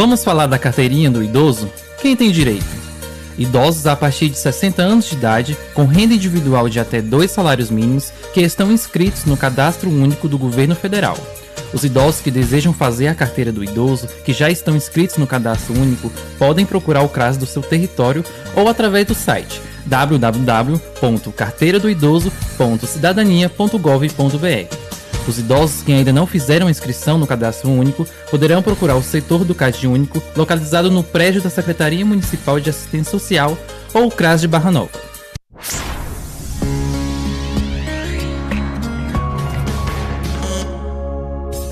Vamos falar da carteirinha do idoso? Quem tem direito? Idosos a partir de 60 anos de idade, com renda individual de até dois salários mínimos, que estão inscritos no cadastro único do governo federal. Os idosos que desejam fazer a carteira do idoso, que já estão inscritos no cadastro único, podem procurar o CRAS do seu território ou através do site www.carteiradoidoso.cidadania.gov.br. Os idosos que ainda não fizeram inscrição no cadastro único poderão procurar o setor do CAD único localizado no prédio da Secretaria Municipal de Assistência Social ou o CRAS de Barra Nova.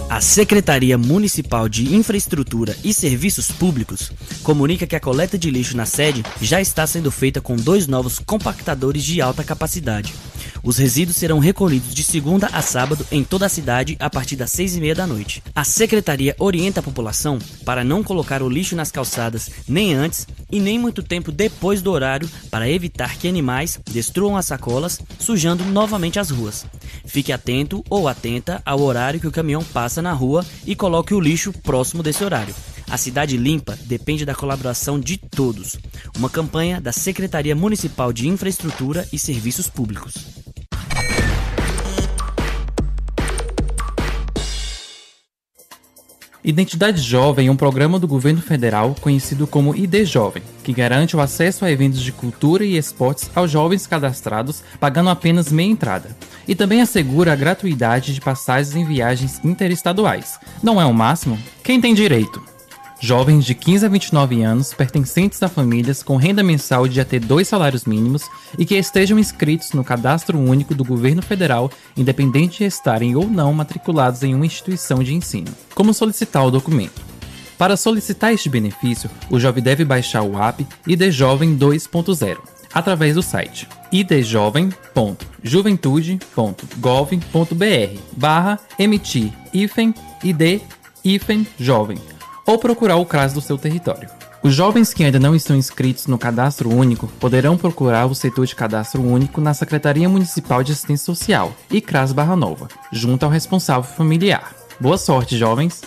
A Secretaria Municipal de Infraestrutura e Serviços Públicos comunica que a coleta de lixo na sede já está sendo feita com dois novos compactadores de alta capacidade. Os resíduos serão recolhidos de segunda a sábado em toda a cidade a partir das seis e meia da noite. A secretaria orienta a população para não colocar o lixo nas calçadas nem antes e nem muito tempo depois do horário para evitar que animais destruam as sacolas, sujando novamente as ruas. Fique atento ou atenta ao horário que o caminhão passa na rua e coloque o lixo próximo desse horário. A cidade limpa depende da colaboração de todos. Uma campanha da Secretaria Municipal de Infraestrutura e Serviços Públicos. Identidade Jovem é um programa do governo federal conhecido como ID Jovem, que garante o acesso a eventos de cultura e esportes aos jovens cadastrados, pagando apenas meia entrada. E também assegura a gratuidade de passagens em viagens interestaduais. Não é o máximo? Quem tem direito? jovens de 15 a 29 anos pertencentes a famílias com renda mensal de até dois salários mínimos e que estejam inscritos no cadastro único do governo federal, independente de estarem ou não matriculados em uma instituição de ensino. Como solicitar o documento? Para solicitar este benefício, o jovem deve baixar o app IDJovem 2.0 através do site idjovem.juventude.gov.br barra emitir-id-jovem ou procurar o CRAS do seu território. Os jovens que ainda não estão inscritos no Cadastro Único poderão procurar o setor de Cadastro Único na Secretaria Municipal de Assistência Social e CRAS Barra Nova, junto ao responsável familiar. Boa sorte, jovens!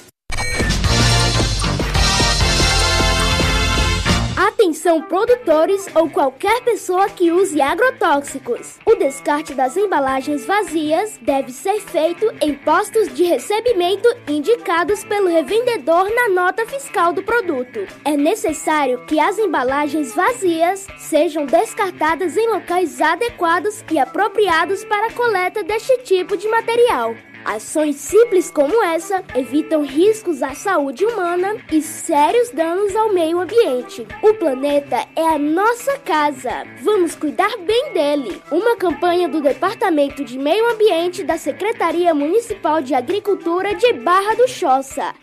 são produtores ou qualquer pessoa que use agrotóxicos. O descarte das embalagens vazias deve ser feito em postos de recebimento indicados pelo revendedor na nota fiscal do produto. É necessário que as embalagens vazias sejam descartadas em locais adequados e apropriados para a coleta deste tipo de material. Ações simples como essa evitam riscos à saúde humana e sérios danos ao meio ambiente. O planeta é a nossa casa. Vamos cuidar bem dele. Uma campanha do Departamento de Meio Ambiente da Secretaria Municipal de Agricultura de Barra do Choça.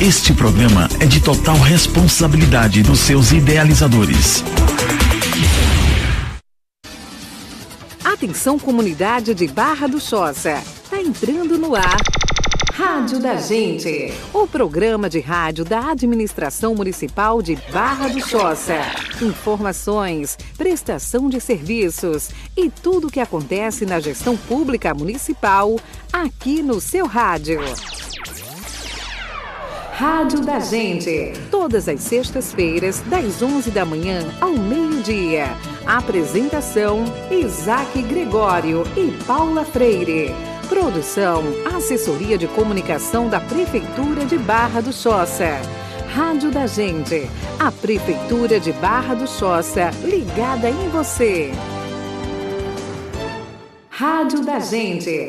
Este programa é de total responsabilidade dos seus idealizadores. Atenção comunidade de Barra do Choça. Tá entrando no ar. Rádio da Gente, o programa de rádio da Administração Municipal de Barra do Choça. Informações, prestação de serviços e tudo o que acontece na gestão pública municipal aqui no seu rádio. Rádio da Gente. Todas as sextas-feiras, das 11 da manhã ao meio-dia. Apresentação: Isaac Gregório e Paula Freire. Produção: Assessoria de Comunicação da Prefeitura de Barra do Choça. Rádio da Gente. A Prefeitura de Barra do Choça ligada em você. Rádio da Gente.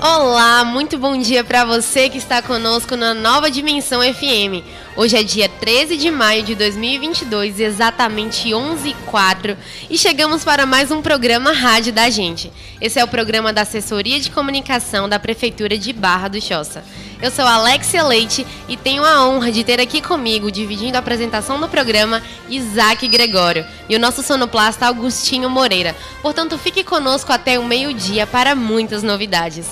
Olá, muito bom dia para você que está conosco na Nova Dimensão FM. Hoje é dia 13 de maio de 2022, exatamente 11 e 04 e chegamos para mais um programa rádio da gente. Esse é o programa da Assessoria de Comunicação da Prefeitura de Barra do Choça. Eu sou Alexia Leite e tenho a honra de ter aqui comigo, dividindo a apresentação do programa, Isaac Gregório e o nosso sonoplasta Augustinho Moreira. Portanto, fique conosco até o meio-dia para muitas novidades.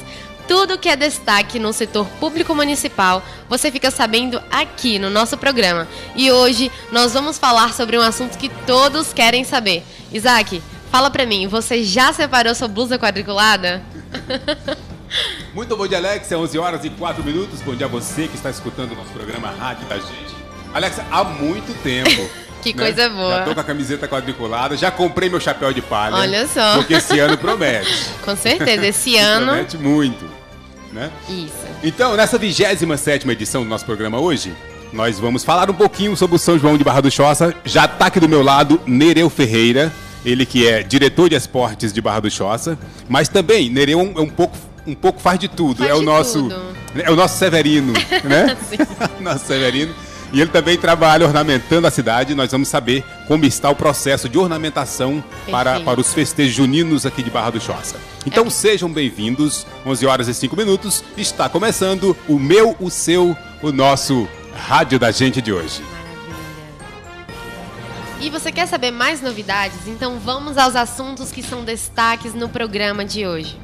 Tudo que é destaque no setor público municipal você fica sabendo aqui no nosso programa. E hoje nós vamos falar sobre um assunto que todos querem saber. Isaac, fala pra mim, você já separou sua blusa quadriculada? Muito bom dia, Alex. É 11 horas e 4 minutos. Bom dia a você que está escutando o nosso programa Rádio da Gente. Alex, há muito tempo. que né? coisa boa. Já tô com a camiseta quadriculada, já comprei meu chapéu de palha. Olha só. Porque esse ano promete. com certeza, esse ano. promete muito né? Isso. Então, nessa 27 edição do nosso programa hoje, nós vamos falar um pouquinho sobre o São João de Barra do Choça. Já está aqui do meu lado Nereu Ferreira, ele que é diretor de esportes de Barra do Choça, mas também Nereu é, é um pouco um pouco faz de tudo, faz é o nosso tudo. é o nosso Severino, né? nosso Severino. E ele também trabalha ornamentando a cidade. Nós vamos saber como está o processo de ornamentação para, para os festejos juninos aqui de Barra do Choça. Então sejam bem-vindos, 11 horas e 5 minutos, está começando o meu, o seu, o nosso Rádio da Gente de hoje. E você quer saber mais novidades? Então vamos aos assuntos que são destaques no programa de hoje.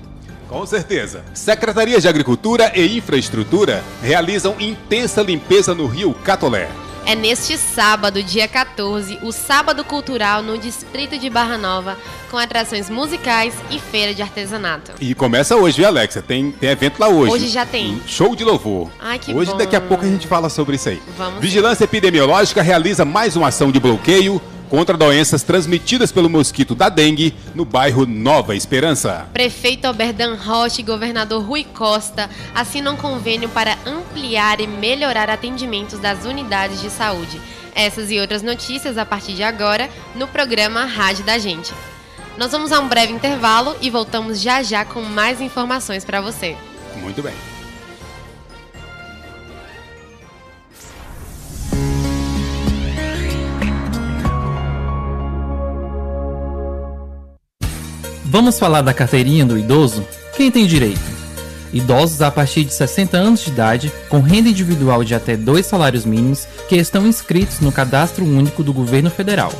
Com certeza. Secretarias de Agricultura e Infraestrutura realizam intensa limpeza no Rio Catolé. É neste sábado, dia 14. 14 o Sábado Cultural no Distrito de Barra Nova, com atrações musicais e feira de artesanato. E começa hoje, viu, Alexa? Tem, tem evento lá hoje. Hoje já tem. Show de louvor. Ai, que hoje, bom. daqui a pouco, a gente fala sobre isso aí. Vamos Vigilância ver. Epidemiológica realiza mais uma ação de bloqueio contra doenças transmitidas pelo mosquito da dengue no bairro Nova Esperança. Prefeito Alberdan Rocha e governador Rui Costa assinam convênio para ampliar e melhorar atendimentos das unidades de saúde. Essas e outras notícias a partir de agora no programa Rádio da Gente. Nós vamos a um breve intervalo e voltamos já já com mais informações para você. Muito bem. Vamos falar da carteirinha do idoso? Quem tem direito? Idosos a partir de 60 anos de idade, com renda individual de até dois salários mínimos, que estão inscritos no cadastro único do governo federal.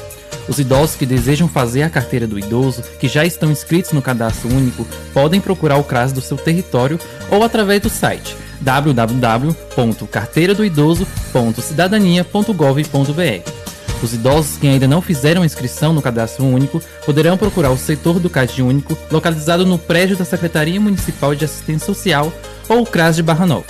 Os idosos que desejam fazer a carteira do idoso, que já estão inscritos no cadastro único, podem procurar o CRAS do seu território ou através do site www.carteiradoidoso.cidadania.gov.br. Os idosos que ainda não fizeram inscrição no cadastro único poderão procurar o setor do CAD único localizado no prédio da Secretaria Municipal de Assistência Social ou CRAS de Barra Nova.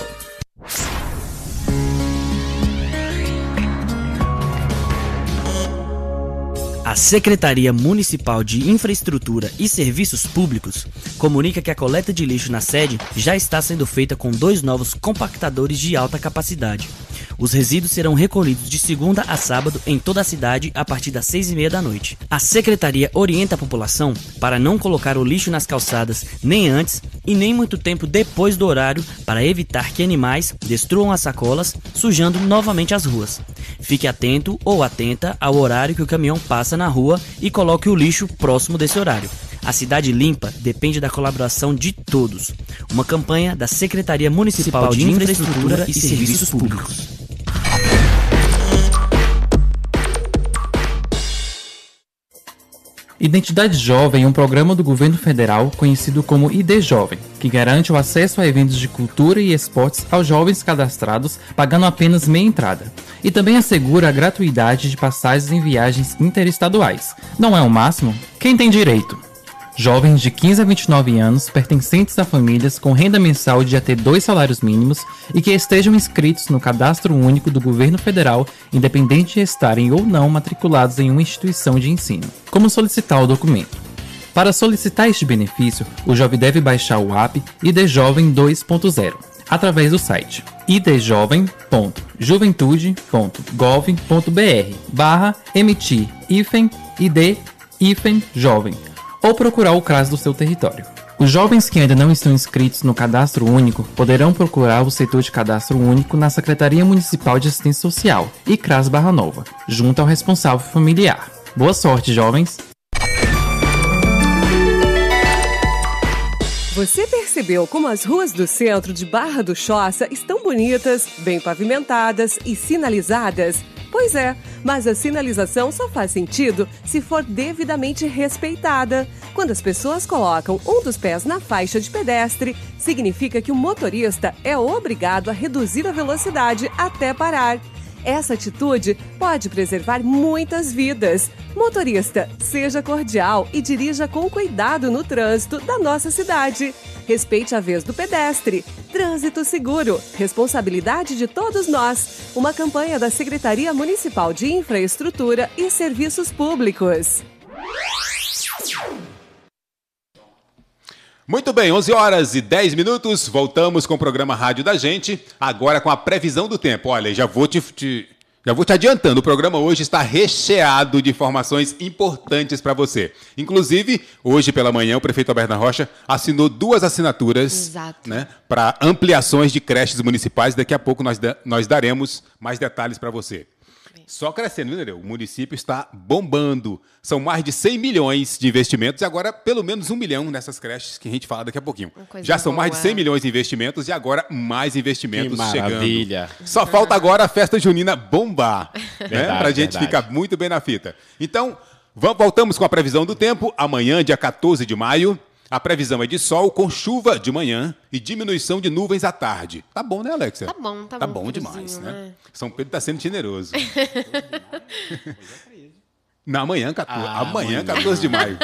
A Secretaria Municipal de Infraestrutura e Serviços Públicos comunica que a coleta de lixo na sede já está sendo feita com dois novos compactadores de alta capacidade. Os resíduos serão recolhidos de segunda a sábado em toda a cidade a partir das seis e meia da noite. A secretaria orienta a população para não colocar o lixo nas calçadas nem antes e nem muito tempo depois do horário para evitar que animais destruam as sacolas, sujando novamente as ruas. Fique atento ou atenta ao horário que o caminhão passa na rua e coloque o lixo próximo desse horário. A cidade limpa depende da colaboração de todos. Uma campanha da Secretaria Municipal de Infraestrutura e Serviços Públicos. Identidade Jovem é um programa do governo federal conhecido como ID Jovem, que garante o acesso a eventos de cultura e esportes aos jovens cadastrados, pagando apenas meia entrada. E também assegura a gratuidade de passagens em viagens interestaduais. Não é o máximo? Quem tem direito? jovens de 15 a 29 anos pertencentes a famílias com renda mensal de até dois salários mínimos e que estejam inscritos no cadastro único do governo federal, independente de estarem ou não matriculados em uma instituição de ensino. Como solicitar o documento? Para solicitar este benefício, o jovem deve baixar o app ID Jovem 2.0 através do site idjovem.juventude.gov.br barra emitir-id-jovem ou procurar o CRAS do seu território. Os jovens que ainda não estão inscritos no Cadastro Único poderão procurar o setor de Cadastro Único na Secretaria Municipal de Assistência Social e CRAS Barra Nova, junto ao responsável familiar. Boa sorte, jovens! Você percebeu como as ruas do centro de Barra do Choça estão bonitas, bem pavimentadas e sinalizadas? Pois é, mas a sinalização só faz sentido se for devidamente respeitada. Quando as pessoas colocam um dos pés na faixa de pedestre, significa que o motorista é obrigado a reduzir a velocidade até parar. Essa atitude pode preservar muitas vidas. Motorista, seja cordial e dirija com cuidado no trânsito da nossa cidade. Respeite a vez do pedestre. Trânsito seguro, responsabilidade de todos nós. Uma campanha da Secretaria Municipal de Infraestrutura e Serviços Públicos. Muito bem, 11 horas e 10 minutos, voltamos com o programa Rádio da Gente, agora com a previsão do tempo. Olha, já vou te, te já vou te adiantando, o programa hoje está recheado de informações importantes para você. Inclusive, hoje pela manhã, o prefeito Alberto Rocha assinou duas assinaturas né, para ampliações de creches municipais. Daqui a pouco nós, nós daremos mais detalhes para você. Só crescendo, viu, Nereu? O município está bombando. São mais de 100 milhões de investimentos e agora pelo menos um milhão nessas creches que a gente fala daqui a pouquinho. Já são boa. mais de 100 milhões de investimentos e agora mais investimentos que maravilha. chegando. Só falta agora a festa junina bombar, né? Para a gente verdade. ficar muito bem na fita. Então, voltamos com a previsão do tempo. Amanhã, dia 14 de maio, a previsão é de sol com chuva de manhã e diminuição de nuvens à tarde. Tá bom, né, Alexia? Tá bom, tá, tá bom. Tá bom demais, né? né? São Pedro tá sendo generoso. Na manhã, 14. Ah, amanhã, amanhã, 14 de maio.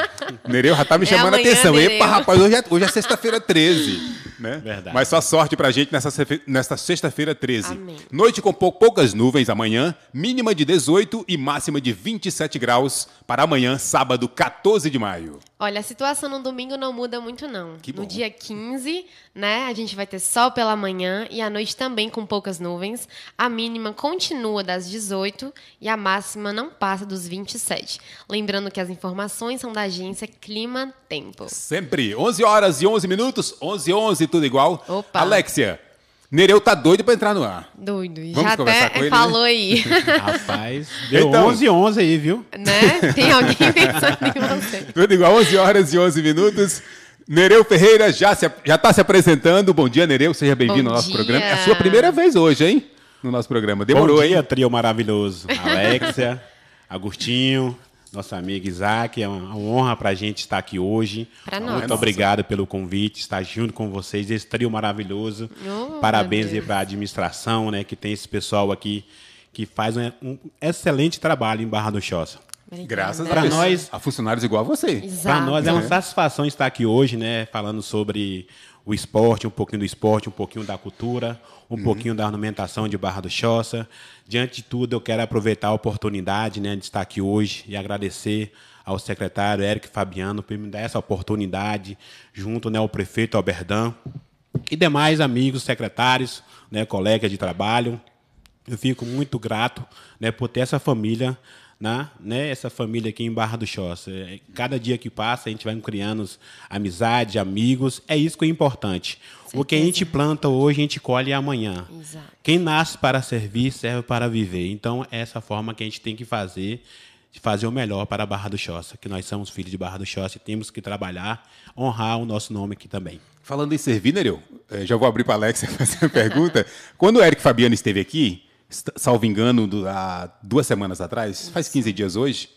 Nereu já tá me é chamando é amanhã, a atenção. Nereu. Epa, rapaz, hoje é, hoje é sexta-feira 13 né? Verdade. Mas só sorte pra gente nessa, nesta sexta-feira 13. Amém. Noite com poucas nuvens amanhã, mínima de 18 e máxima de 27 graus para amanhã, sábado 14 de maio. Olha, a situação no domingo não muda muito, não. Que bom. No dia 15, né, a gente vai ter sol pela manhã e à noite também com poucas nuvens. A mínima continua das 18 e a máxima não passa dos 27. Lembrando que as informações são da agência Clima Tempo. Sempre. 11 horas e 11 minutos, 11 e 11, tudo igual. Opa. Alexia, Nereu tá doido pra entrar no ar. Doido. Vamos Já conversar até com ele, falou né? aí. Rapaz, deu então, 11 e 11 aí, viu? Né? Tem alguém pensando em você. Tudo igual, 11 horas e 11 minutos. Nereu Ferreira já, se, já tá se apresentando. Bom dia, Nereu. Seja bem-vindo ao nosso dia. programa. É a sua primeira vez hoje, hein? No nosso programa. Demorou, Bom dia, hein? trio maravilhoso. Alexia, Agostinho, nosso amigo Isaac. É uma honra para a gente estar aqui hoje. Para nós. Muito obrigado pelo convite, estar junto com vocês, esse trio maravilhoso. Oh, Parabéns para a administração, né, que tem esse pessoal aqui que faz um, né, um excelente trabalho em Barra do Choça. Graças a, nós, a funcionários igual a você. Para nós é uma né? satisfação estar aqui hoje, né, falando sobre o esporte, um pouquinho do esporte, um pouquinho da cultura, um uhum. pouquinho da ornamentação de Barra do Choça. Diante de tudo, eu quero aproveitar a oportunidade né, de estar aqui hoje e agradecer ao secretário Eric Fabiano por me dar essa oportunidade, junto né, ao prefeito Alberdan e demais amigos, secretários, né, colegas de trabalho. Eu fico muito grato né, por ter essa família né, né, essa família aqui em Barra do Choça. É, cada dia que passa, a gente vai criando amizade, amigos. É isso que é importante. Certeza. O que a gente planta hoje, a gente colhe amanhã. Exato. Quem nasce para servir, serve para viver. Então, é essa forma que a gente tem que fazer de fazer o melhor para a Barra do Choça, que nós somos filhos de Barra do Choça e temos que trabalhar, honrar o nosso nome aqui também. Falando em servir, Nereu, eh, já vou abrir para a Alexa fazer a pergunta. Quando o Eric Fabiano esteve aqui, salvo engano, do, há duas semanas atrás, faz 15 dias hoje,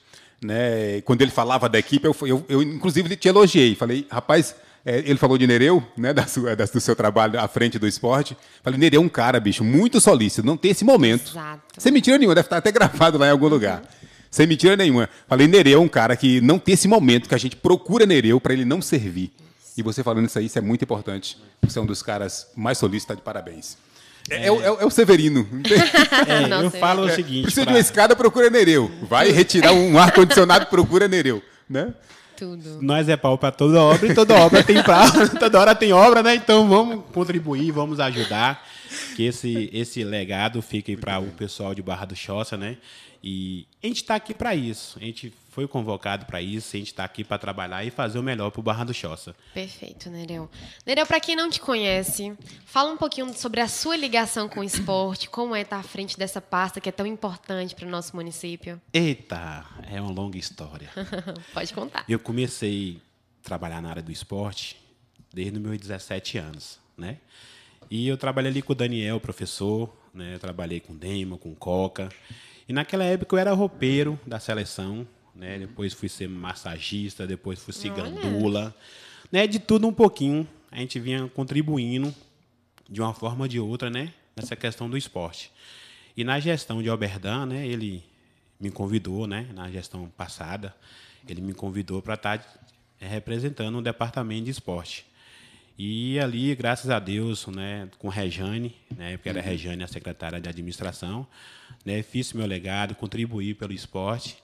né? Quando ele falava da equipe, eu, eu, eu inclusive te elogiei. Falei, rapaz, é, ele falou de Nereu, né? Da sua, da, do seu trabalho à frente do esporte. Falei, Nereu é um cara, bicho, muito solícito, não tem esse momento. Exato. Sem mentira nenhuma, deve estar até gravado lá em algum uhum. lugar. Sem mentira nenhuma. Falei, Nereu é um cara que não tem esse momento que a gente procura Nereu para ele não servir. E você falando isso aí, isso é muito importante. Você é um dos caras mais solícitos, tá de parabéns. É, é, é, o, é, o é Severino. Não, é, eu falo o é, seguinte. Precisa pra... de uma escada, procura Nereu. Vai retirar um ar-condicionado, procura Nereu. Né? Tudo. Nós é pau para toda obra e toda obra tem pau, toda hora tem obra, né? Então vamos contribuir, vamos ajudar que esse, esse legado fique para o pessoal de Barra do Choça, né? E a gente está aqui para isso. A gente foi convocado para isso, a gente está aqui para trabalhar e fazer o melhor para o Barra do Choça. Perfeito, Nereu. Nereu, para quem não te conhece, fala um pouquinho sobre a sua ligação com o esporte, como é estar à frente dessa pasta que é tão importante para o nosso município. Eita, é uma longa história. Pode contar. Eu comecei a trabalhar na área do esporte desde os meus 17 anos, né? E eu trabalhei ali com o Daniel, professor, né? Eu trabalhei com o Demo, com o Coca. E naquela época eu era roupeiro da seleção, né? Uhum. Depois fui ser massagista, depois fui ser gandula, né? De tudo um pouquinho. A gente vinha contribuindo de uma forma ou de outra, né? Nessa questão do esporte. E na gestão de Alberdan, né? Ele me convidou, né? Na gestão passada, ele me convidou para estar tá, é, representando o departamento de esporte. E ali, graças a Deus, né, com Rejane, né, porque era uhum. Rejane a secretária de administração, né, fiz meu legado, contribuí pelo esporte,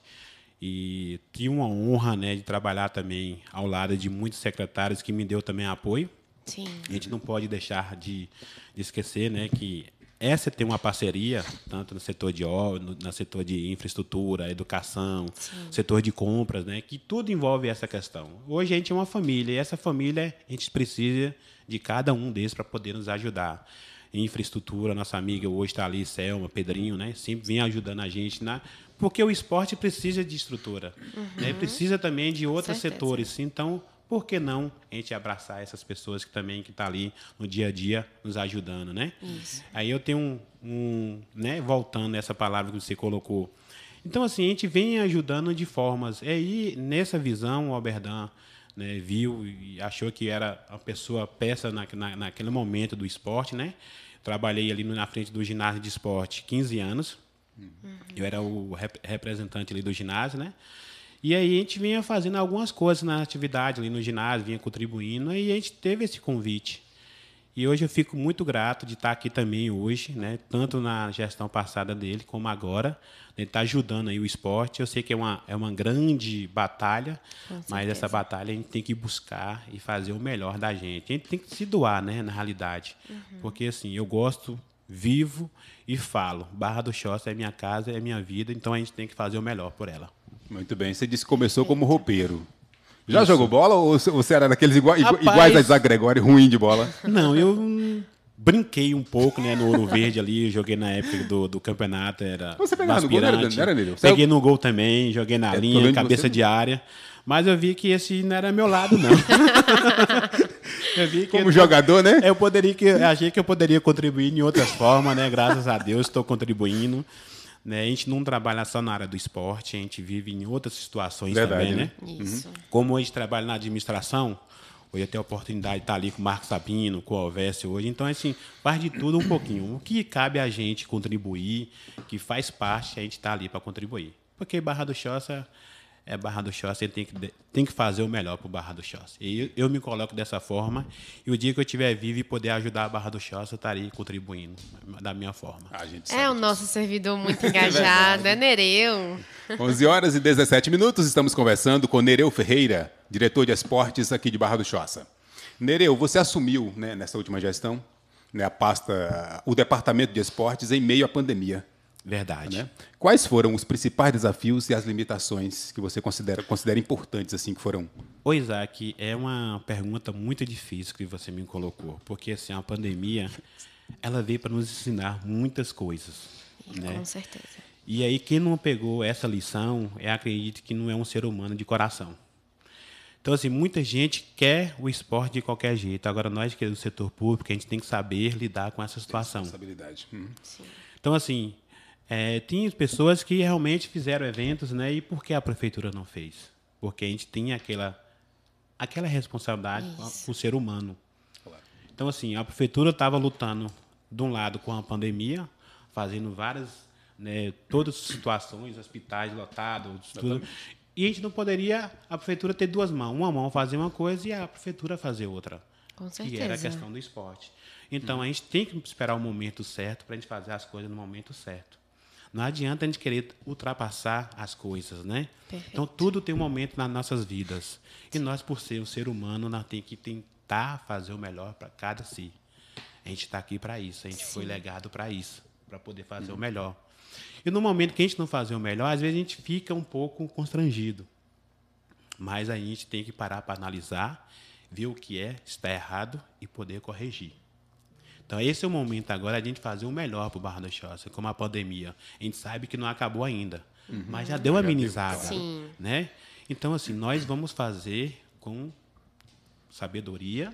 e tive uma honra né, de trabalhar também ao lado de muitos secretários que me deu também apoio. Sim. A gente não pode deixar de, de esquecer né, que essa tem uma parceria, tanto no setor de no, no setor de infraestrutura, educação, Sim. setor de compras, né, que tudo envolve essa questão. Hoje a gente é uma família e essa família a gente precisa de cada um deles para poder nos ajudar infraestrutura. Nossa amiga hoje está ali, Selma, Pedrinho, né? Sempre vem ajudando a gente na, porque o esporte precisa de estrutura, né? uhum. né? precisa também de outros setores. Então, por que não a gente abraçar essas pessoas que também que tá ali no dia a dia nos ajudando, né? Isso. Aí eu tenho um, um né, voltando essa palavra que você colocou. Então assim, a gente vem ajudando de formas. E aí nessa visão o Alberdan né, viu e achou que era a pessoa peça na, na, naquele momento do esporte, né? Trabalhei ali na frente do ginásio de esporte 15 anos. Uhum. Eu era o rep representante ali do ginásio, né? E aí a gente vinha fazendo algumas coisas na atividade ali no ginásio, vinha contribuindo, e a gente teve esse convite. E hoje eu fico muito grato de estar aqui também hoje, né? Tanto na gestão passada dele como agora, ele está ajudando aí o esporte. Eu sei que é uma, é uma grande batalha, mas essa batalha a gente tem que buscar e fazer o melhor da gente. A gente tem que se doar, né? Na realidade, uhum. porque assim eu gosto vivo e falo. Barra do Choça é minha casa, é minha vida, então a gente tem que fazer o melhor por ela. Muito bem. Você disse que começou como roupeiro. Já Isso. jogou bola ou você era daqueles igua, Rapaz, iguais a Gregório, ruim de bola? Não, eu brinquei um pouco né, no Ouro Verde ali, joguei na época do, do campeonato. Era você pegava no gol, era, era Peguei no gol também, joguei na é, linha, cabeça de área. Mas eu vi que esse não era meu lado, não. Como eu, jogador, né? Eu poderia que eu achei que eu poderia contribuir de outras formas, né? Graças a Deus estou contribuindo. Né? A gente não trabalha só na área do esporte, a gente vive em outras situações Verdade, também, né? né? Isso. Uhum. Como hoje trabalho na administração, hoje eu tenho a oportunidade de estar ali com o Marco Sabino, com o Alves hoje. Então, assim, faz de tudo um pouquinho. O que cabe a gente contribuir, que faz parte, a gente está ali para contribuir. Porque Barra do Choça é Barra do Choça, ele tem que, tem que fazer o melhor para o Barra do Choça. E eu, eu, me coloco dessa forma, e o dia que eu estiver vivo e poder ajudar a Barra do Choça, eu estarei contribuindo da minha forma. é o nosso servidor muito é engajado, é, é Nereu. 11 horas e 17 minutos, estamos conversando com Nereu Ferreira, diretor de esportes aqui de Barra do Choça. Nereu, você assumiu né, nessa última gestão né, a pasta, o departamento de esportes em meio à pandemia. Verdade. Né? Quais foram os principais desafios e as limitações que você considera, considera importantes assim que foram? Ô Isaac, é uma pergunta muito difícil que você me colocou, porque assim, a pandemia ela veio para nos ensinar muitas coisas. Né? Com certeza. E aí quem não pegou essa lição, eu acredito que não é um ser humano de coração. Então, assim, muita gente quer o esporte de qualquer jeito. Agora, nós que é do setor público, a gente tem que saber lidar com essa situação. Responsabilidade. Hum. Então, assim, é, tinha pessoas que realmente fizeram eventos, né? E por que a prefeitura não fez? Porque a gente tinha aquela, aquela responsabilidade com o ser humano. Então, assim, a prefeitura estava lutando, de um lado, com a pandemia, fazendo várias né, todas as situações, hospitais lotados, tudo. E a gente não poderia a prefeitura ter duas mãos, uma mão fazer uma coisa e a prefeitura fazer outra. Com certeza. Que era a questão do esporte. Então hum. a gente tem que esperar o momento certo para a gente fazer as coisas no momento certo. Não adianta a gente querer ultrapassar as coisas, né? Perfeito. Então tudo tem um momento nas nossas vidas. E nós, por ser um ser humano, nós temos que tentar fazer o melhor para cada si. A gente está aqui para isso, a gente Sim. foi legado para isso, para poder fazer hum. o uhum. melhor. E no momento que a gente não fazer o melhor, às vezes a gente fica um pouco constrangido. Mas a gente tem que parar para analisar, ver o que é, está errado e poder corrigir. Então, esse é o momento agora a gente fazer o melhor para o Barra da Choça, como a pandemia. A gente sabe que não acabou ainda, uhum. mas já deu uma amenizada. Sim. Né? Então, assim, nós vamos fazer com sabedoria,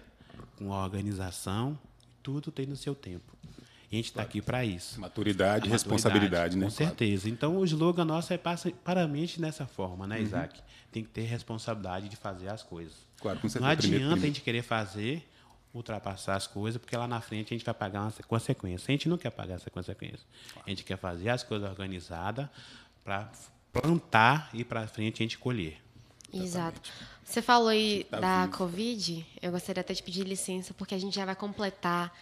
com organização, tudo tem no seu tempo. E a gente está aqui para isso. Maturidade e responsabilidade, né? Com certeza. Então, o slogan nosso é paramente nessa forma, né, uhum. Isaac? Uhum. Tem que ter responsabilidade de fazer as coisas. Claro, com certeza. Não adianta a gente querer fazer ultrapassar as coisas, porque lá na frente a gente vai pagar uma consequência. A gente não quer pagar essa consequência. A gente quer fazer as coisas organizadas para plantar e para frente a gente colher. Exato. Você falou aí tá da vivo. Covid. Eu gostaria até de pedir licença, porque a gente já vai completar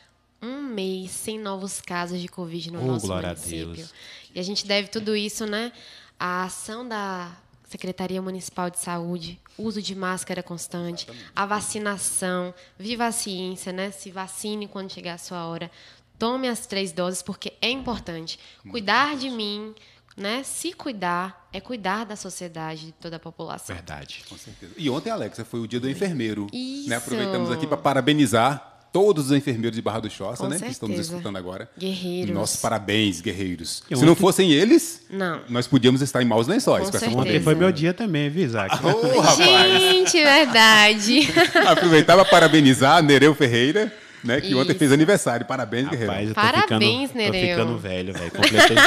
um mês sem novos casos de Covid no oh, nosso glória município. A Deus. E a gente deve tudo isso, né? A ação da Secretaria Municipal de Saúde, uso de máscara constante, a vacinação, viva a ciência, né? Se vacine quando chegar a sua hora. Tome as três doses, porque é importante. Cuidar de mim, né? Se cuidar é cuidar da sociedade, de toda a população. Verdade. Com certeza. E ontem, Alexa, foi o dia do enfermeiro. Né? Isso. Né? Aproveitamos aqui para parabenizar todos os enfermeiros de Barra do Choça, Com né? Certeza. Que estão nos escutando agora. Guerreiros. Nossos parabéns, guerreiros. Eu Se não fossem eles, não. nós podíamos estar em maus lençóis. Com com ontem foi meu dia também, viu, Isaac? Oh, Gente, verdade. Aproveitar para parabenizar a Nereu Ferreira. Né, que Isso. ontem fez aniversário. Parabéns, Rapaz, Guerreiro. Eu tô Parabéns, ficando, Nereu. Tô ficando velho, velho. Completei,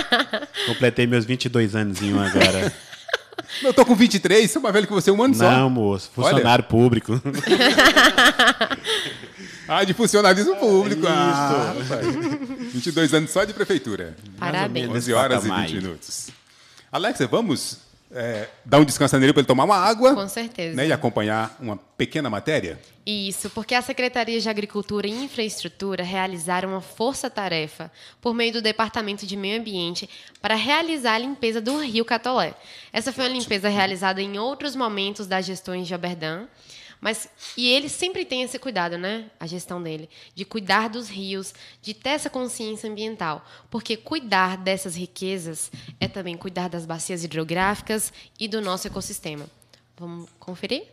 completei meus 22 anos agora. Eu tô com 23, sou mais velho que você, um ano Não, só. Não, moço, funcionário Olha. público. Ah, de funcionalismo é público. Ah, isso. Ah, 22 anos só de prefeitura. Parabéns. 11 horas e 20 minutos. Alexa, vamos é, dar um descanso nele para ele tomar uma água. Com certeza. Né, e acompanhar uma pequena matéria? Isso, porque a Secretaria de Agricultura e Infraestrutura realizaram uma força-tarefa por meio do Departamento de Meio Ambiente para realizar a limpeza do Rio Catolé. Essa foi uma limpeza realizada em outros momentos das gestões de Oberdan mas e ele sempre tem esse cuidado, né? A gestão dele de cuidar dos rios, de ter essa consciência ambiental, porque cuidar dessas riquezas é também cuidar das bacias hidrográficas e do nosso ecossistema. Vamos conferir?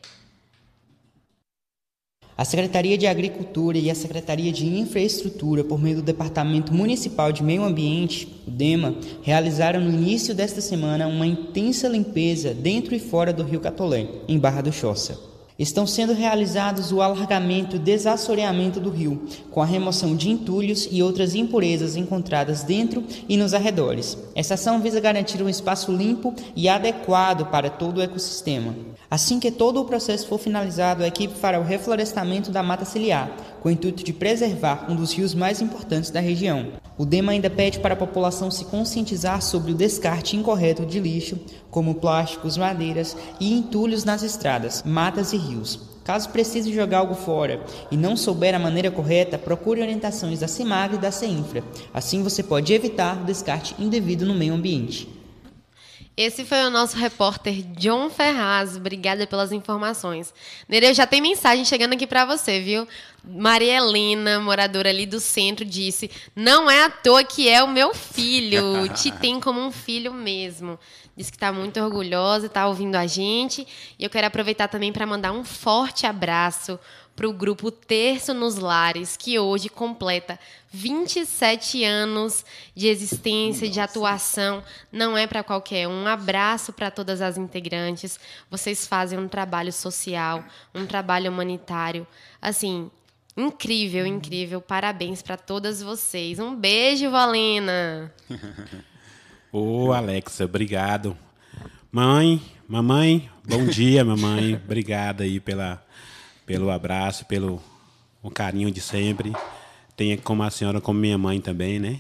A Secretaria de Agricultura e a Secretaria de Infraestrutura, por meio do Departamento Municipal de Meio Ambiente, o DEMA, realizaram no início desta semana uma intensa limpeza dentro e fora do Rio Catolé, em Barra do Choça. Estão sendo realizados o alargamento e desassoreamento do rio, com a remoção de entulhos e outras impurezas encontradas dentro e nos arredores. Essa ação visa garantir um espaço limpo e adequado para todo o ecossistema. Assim que todo o processo for finalizado, a equipe fará o reflorestamento da mata ciliar, com o intuito de preservar um dos rios mais importantes da região. O DEMA ainda pede para a população se conscientizar sobre o descarte incorreto de lixo, como plásticos, madeiras e entulhos nas estradas, matas e rios. Caso precise jogar algo fora e não souber a maneira correta, procure orientações da CIMAG e da CEINFRA. Assim você pode evitar o descarte indevido no meio ambiente. Esse foi o nosso repórter John Ferraz. Obrigada pelas informações. Nereu, já tem mensagem chegando aqui para você, viu? Maria Helena, moradora ali do centro, disse: Não é à toa que é o meu filho. Te tem como um filho mesmo. Diz que está muito orgulhosa, está ouvindo a gente. E eu quero aproveitar também para mandar um forte abraço para o grupo Terço nos Lares, que hoje completa 27 anos de existência, Nossa. de atuação. Não é para qualquer um. Um abraço para todas as integrantes. Vocês fazem um trabalho social, um trabalho humanitário, assim, incrível, uhum. incrível. Parabéns para todas vocês. Um beijo, Valena. Ô, oh, Alexa, obrigado. Mãe, mamãe, bom dia, mamãe. Obrigada aí pela pelo abraço, pelo o carinho de sempre. tenha como a senhora, como minha mãe também, né?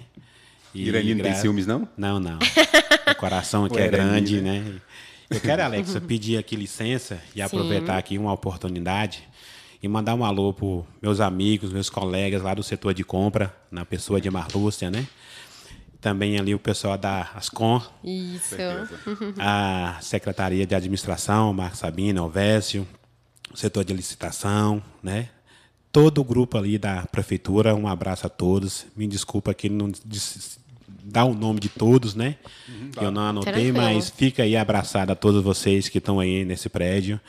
E Irani gra... tem ciúmes, não? Não, não. O coração aqui é grande, né? né? Eu quero, Alexa, pedir aqui licença e Sim. aproveitar aqui uma oportunidade e mandar um alô para meus amigos, meus colegas lá do setor de compra, na pessoa de Marlúcia, né? Também ali o pessoal da Ascom. Isso. A Secretaria de Administração, Marcos Sabino, Alvésio, setor de licitação, né? Todo o grupo ali da prefeitura, um abraço a todos. Me desculpa que não dá o nome de todos, né? Uhum, tá. Eu não anotei, mas fica aí abraçado a todos vocês que estão aí nesse prédio.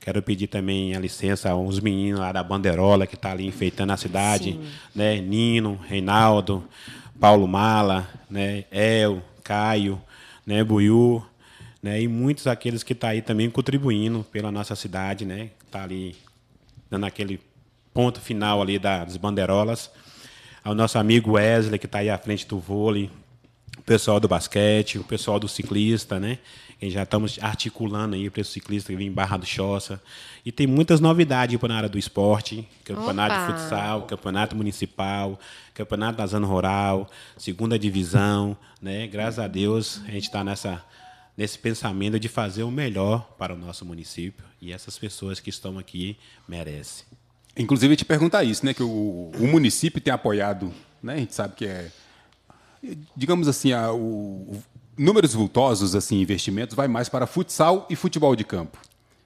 Quero pedir também a licença aos meninos lá da Banderola que tá ali enfeitando a cidade, Sim. né? Nino, Reinaldo, Paulo Mala, né? El, Caio, né? Buiu, né? E muitos aqueles que estão tá aí também contribuindo pela nossa cidade, né? está ali dando aquele ponto final ali das bandeirolas. Ao nosso amigo Wesley, que está aí à frente do vôlei, o pessoal do basquete, o pessoal do ciclista, né? E já estamos articulando aí para o ciclista que vem em Barra do Choça. E tem muitas novidades para a área do esporte, campeonato Opa. de futsal, campeonato municipal, campeonato da zona rural, segunda divisão, né? Graças a Deus a gente está nessa nesse pensamento de fazer o melhor para o nosso município e essas pessoas que estão aqui merecem. Inclusive, te perguntar isso, né? Que o, o município tem apoiado, né? A gente sabe que é, digamos assim, a, o, o, números vultosos, assim, investimentos, vai mais para futsal e futebol de campo.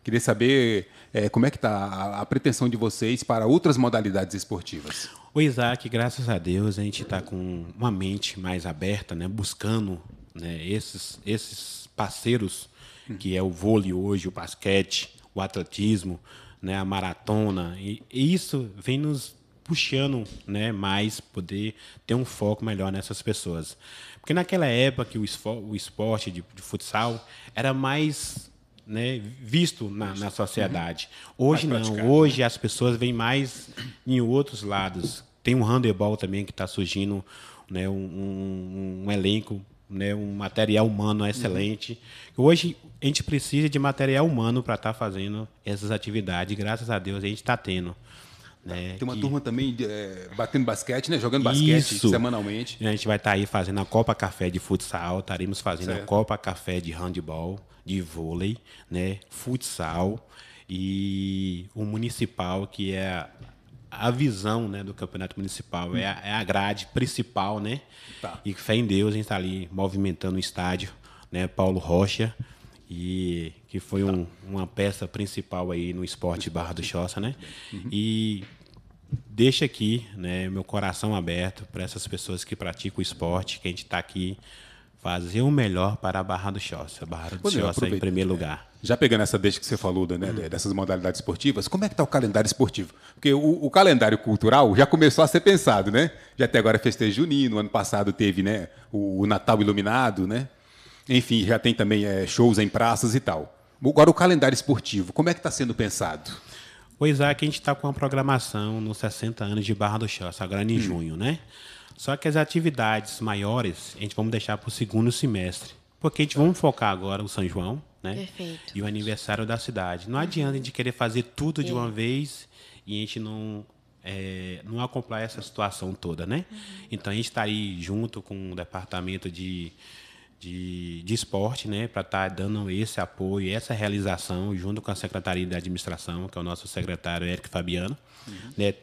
Queria saber é, como é que está a, a, pretensão de vocês para outras modalidades esportivas. O Isaac, graças a Deus, a gente está com uma mente mais aberta, né? Buscando né, esses, esses parceiros, que é o vôlei hoje, o basquete, o atletismo, né, a maratona. E, isso vem nos puxando né, mais, poder ter um foco melhor nessas pessoas. Porque naquela época que o, o esporte de, de futsal era mais né, visto na, na uhum. sociedade. Hoje não, né? hoje as pessoas vêm mais em outros lados. Tem um handebol também que está surgindo, né, um, um, um elenco né, um material humano excelente. Uhum. Hoje a gente precisa de material humano para estar tá fazendo essas atividades. Graças a Deus a gente está tendo. Né, Tem uma que... turma também é, batendo basquete, né? Jogando basquete Isso. semanalmente. A gente vai estar tá aí fazendo a Copa Café de futsal, estaremos fazendo certo. a Copa Café de handball, de vôlei, né? Futsal e o municipal que é a visão né, do campeonato municipal, é a, é a grade principal, né? Tá. E fé em Deus, a gente está ali movimentando o estádio, né? Paulo Rocha, e que foi tá. um, uma peça principal aí no esporte Barra do Choça, né? Uhum. E deixa aqui né, meu coração aberto para essas pessoas que praticam o esporte, que a gente está aqui fazer o melhor para a Barra do Choça. A Barra do Choça em primeiro lugar. É. Já pegando essa deixa que você falou, né, hum. dessas modalidades esportivas, como é que está o calendário esportivo? Porque o, o, calendário cultural já começou a ser pensado, né? Já até agora festejo junino, ano passado teve né, o, o Natal iluminado, né? Enfim, já tem também é, shows em praças e tal. Agora o calendário esportivo, como é que está sendo pensado? Pois é, Isaac, a gente está com uma programação nos 60 anos de Barra do Choça, agora em hum. junho, né? Só que as atividades maiores a gente vamos deixar para o segundo semestre. Porque a gente vamos focar agora o São João, né? Perfeito. E o aniversário da cidade. Não adianta a gente querer fazer tudo de uma vez e a gente não é, não acompanhar essa situação toda, né? Uhum. Então a gente está aí junto com o departamento de, de, de esporte, né, para estar tá dando esse apoio, essa realização, junto com a secretaria de administração, que é o nosso secretário Eric Fabiano, uhum. né,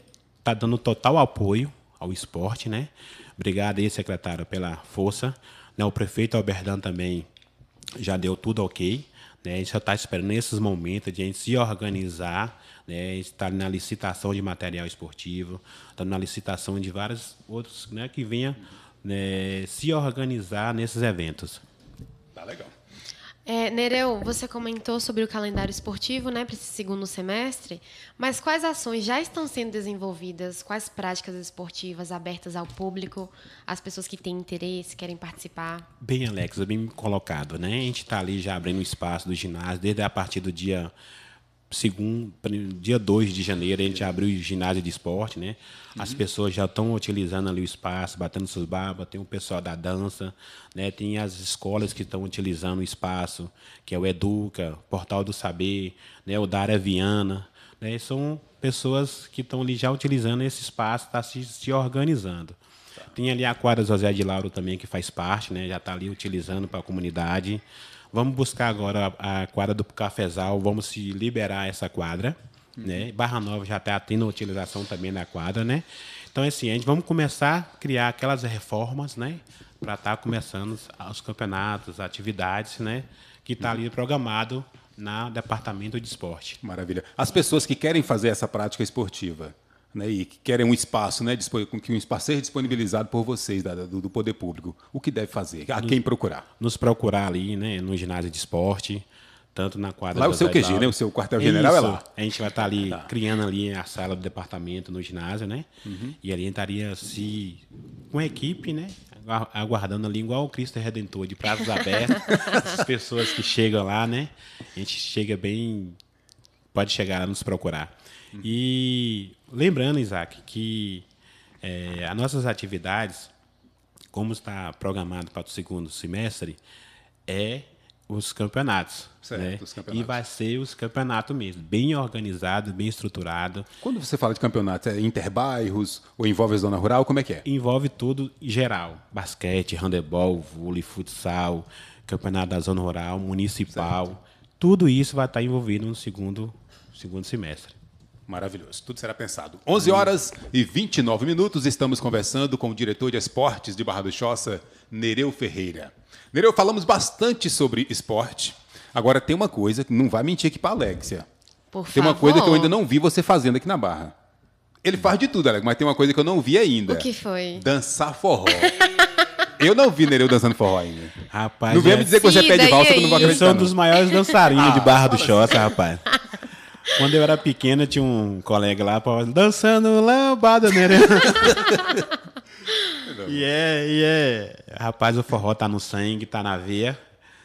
tá dando total apoio ao esporte, né? Obrigado aí, secretário, pela força. Né, o prefeito Alberdan também já deu tudo ok. Né? A gente só está esperando nesses momentos de a gente se organizar. Né? A gente está na licitação de material esportivo, está na licitação de vários outros né, que venha né, se organizar nesses eventos. Tá legal. É, Nereu, você comentou sobre o calendário esportivo né, para esse segundo semestre, mas quais ações já estão sendo desenvolvidas, quais práticas esportivas abertas ao público, às pessoas que têm interesse, querem participar? Bem, Alex, bem colocado. Né? A gente está ali já abrindo espaço do ginásio desde a partir do dia segundo, dia 2 de janeiro, a gente abriu o ginásio de esporte, né? As uhum. pessoas já estão utilizando ali o espaço, batendo suas barbas, tem o pessoal da dança, né? Tem as escolas que estão utilizando o espaço, que é o Educa, Portal do Saber, né? o Dara Viana, né? São pessoas que estão ali já utilizando esse espaço, tá se, se organizando. Tá. Tem ali a quadra José de Lauro também, que faz parte, né? Já está ali utilizando para a comunidade. Vamos buscar agora a, a quadra do Cafezal, vamos se liberar essa quadra. Né? Barra Nova já está tendo utilização também da quadra, né? Então, assim, a gente vamos começar a criar aquelas reformas, né? Para estar tá começando os campeonatos, as atividades, né? Que está ali programado na Departamento de Esporte. Maravilha. As pessoas que querem fazer essa prática esportiva, né, e que querem um espaço, né, que um espaço seja disponibilizado por vocês, da, do, do, poder público, o que deve fazer? A quem procurar? Nos procurar ali, né, no ginásio de esporte, tanto na quadra... Lá é o seu QG, né, o seu quartel-general é, lá. A gente vai estar tá ali, tá. criando ali a sala do departamento no ginásio, né, uhum. e ali estaria se... com a equipe, né, aguardando ali, igual o Cristo Redentor, de braços abertos, as pessoas que chegam lá, né, a gente chega bem... Pode chegar lá nos procurar. Uhum. E Lembrando, Isaac, que é, as nossas atividades, como está programado para o segundo semestre, é os campeonatos. Certo, né? os campeonatos. E vai ser os campeonatos mesmo, bem organizado, bem estruturado. Quando você fala de campeonato, é interbairros ou envolve a zona rural? Como é que é? Envolve tudo em geral: basquete, handebol, vôlei, futsal, campeonato da zona rural, municipal. Certo. Tudo isso vai estar envolvido no segundo, segundo semestre. Maravilhoso. Tudo será pensado. 11 horas e 29 minutos, estamos conversando com o diretor de esportes de Barra do Choça, Nereu Ferreira. Nereu, falamos bastante sobre esporte. Agora, tem uma coisa que não vai mentir aqui para Alexia. Por tem uma favor. coisa que eu ainda não vi você fazendo aqui na Barra. Ele faz de tudo, Alex, mas tem uma coisa que eu não vi ainda. O que foi? Dançar forró. Eu não vi Nereu dançando forró ainda. Rapaz. Não venha é. me dizer que você é pé de valsa é que eu não vou acreditar. Eu sou um dos maiores dançarinos ah, de Barra do Choça, assim. rapaz. Quando eu era pequena, tinha um colega lá assim, dançando lambada, né? e é, e é. Rapaz, o forró tá no sangue, tá na veia,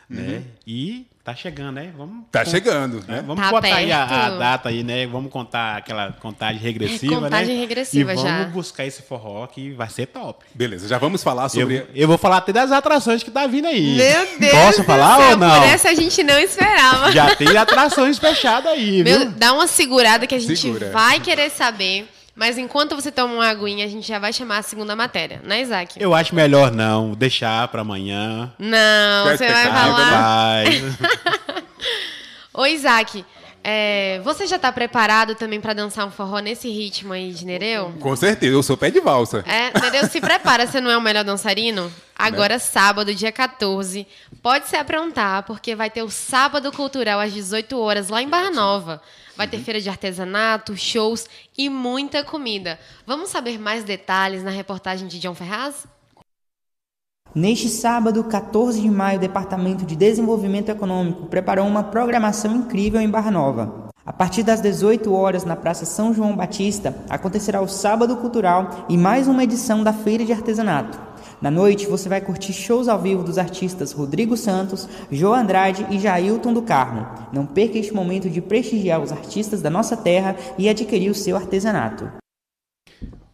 né? Uhum. E Tá chegando, né? Vamos tá chegando, né? né? Vamos tá botar aí a, a, data aí, né? Vamos contar aquela contagem regressiva, contagem né? Contagem regressiva e já. vamos buscar esse forró que vai ser top. Beleza, já vamos falar sobre... Eu, eu vou falar até das atrações que tá vindo aí. Meu Deus Posso falar ou não? Por essa a gente não esperava. Já tem atrações fechadas aí, Meu, viu? Dá uma segurada que a gente Segura. vai querer saber mas enquanto você toma uma aguinha, a gente já vai chamar a segunda matéria, né, Isaac? Eu acho melhor não deixar para amanhã. Não, você vai falar. Né? Vai. Ô, Isaac, é, você já está preparado também para dançar um forró nesse ritmo aí de Nereu? Com certeza, eu sou pé de valsa. É, Nereu, se prepara, você não é o melhor dançarino? Né? Agora, né? sábado, dia 14, pode se aprontar, porque vai ter o Sábado Cultural às 18 horas lá em Barra Nova. Vai uhum. ter feira de artesanato, shows e muita comida. Vamos saber mais detalhes na reportagem de John Ferraz? Neste sábado, 14 de maio, o Departamento de Desenvolvimento Econômico preparou uma programação incrível em Barra Nova. A partir das 18 horas na Praça São João Batista, acontecerá o Sábado Cultural e mais uma edição da Feira de Artesanato. Na noite, você vai curtir shows ao vivo dos artistas Rodrigo Santos, João Andrade e Jailton do Carmo. Não perca este momento de prestigiar os artistas da nossa terra e adquirir o seu artesanato.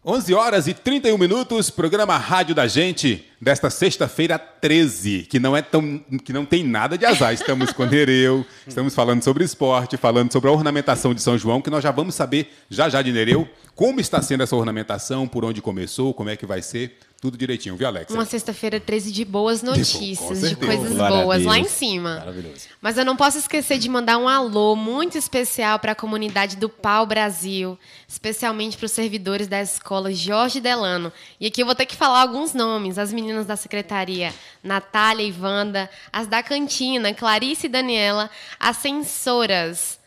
11 horas e 31 minutos, programa Rádio da Gente desta sexta-feira 13, que não é tão que não tem nada de azar. Estamos com Nereu, estamos falando sobre esporte, falando sobre a ornamentação de São João, que nós já vamos saber já já de Nereu como está sendo essa ornamentação, por onde começou, como é que vai ser. Tudo direitinho, viu, Alex? Uma sexta-feira 13 de boas notícias, de, de coisas Glória boas, lá em cima. Maravilhoso. Mas eu não posso esquecer de mandar um alô muito especial para a comunidade do Pau Brasil, especialmente para os servidores da escola Jorge Delano. E aqui eu vou ter que falar alguns nomes. As meninas meninas da secretaria, Natália e Wanda, as da cantina, Clarice e Daniela, as censoras,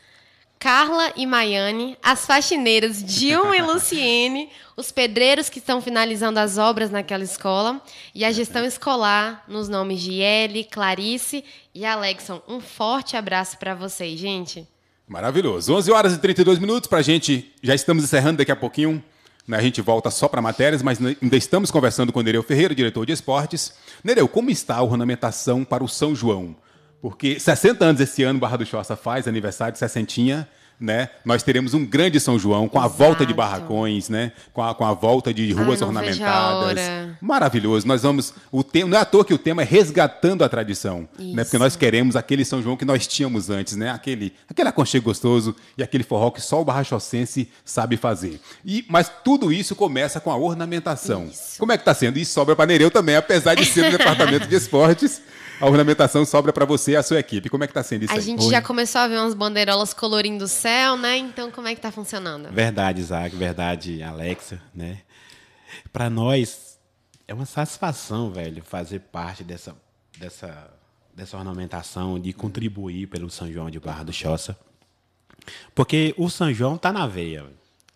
Carla e Maiane, as faxineiras Dilma e Luciene, os pedreiros que estão finalizando as obras naquela escola e a gestão escolar nos nomes de Eli Clarice e Alexson. Um forte abraço para vocês, gente. Maravilhoso. 11 horas e 32 minutos para a gente. Já estamos encerrando daqui a pouquinho. Né, a gente volta só para matérias, mas ainda estamos conversando com o Nereu Ferreira, diretor de esportes. Nereu, como está a ornamentação para o São João? Porque 60 anos esse ano, Barra do Choça faz aniversário de sessentinha né? Nós teremos um grande São João com a volta de barracões, né? Com a, com a volta de ruas Ai, ornamentadas. Maravilhoso. Nós vamos o tema, não é à toa que o tema é resgatando a tradição, Isso. né? Porque nós queremos aquele São João que nós tínhamos antes, né? Aquele, aquele aconchego gostoso e aquele forró que só o barrachocense sabe fazer. E mas tudo isso começa com a ornamentação. Isso. Como é que está sendo? E sobra para Nereu também, apesar de ser do departamento de esportes, a ornamentação sobra para você e a sua equipe. Como é que está sendo isso? A aí? gente Oi? já começou a ver umas bandeirolas colorindo o céu, né? Então como é que está funcionando? Verdade, Isaac, verdade, Alexa, né? Para nós é uma satisfação, velho, fazer parte dessa dessa dessa ornamentação de contribuir pelo São João de Barra do Choça. Porque o São João está na veia.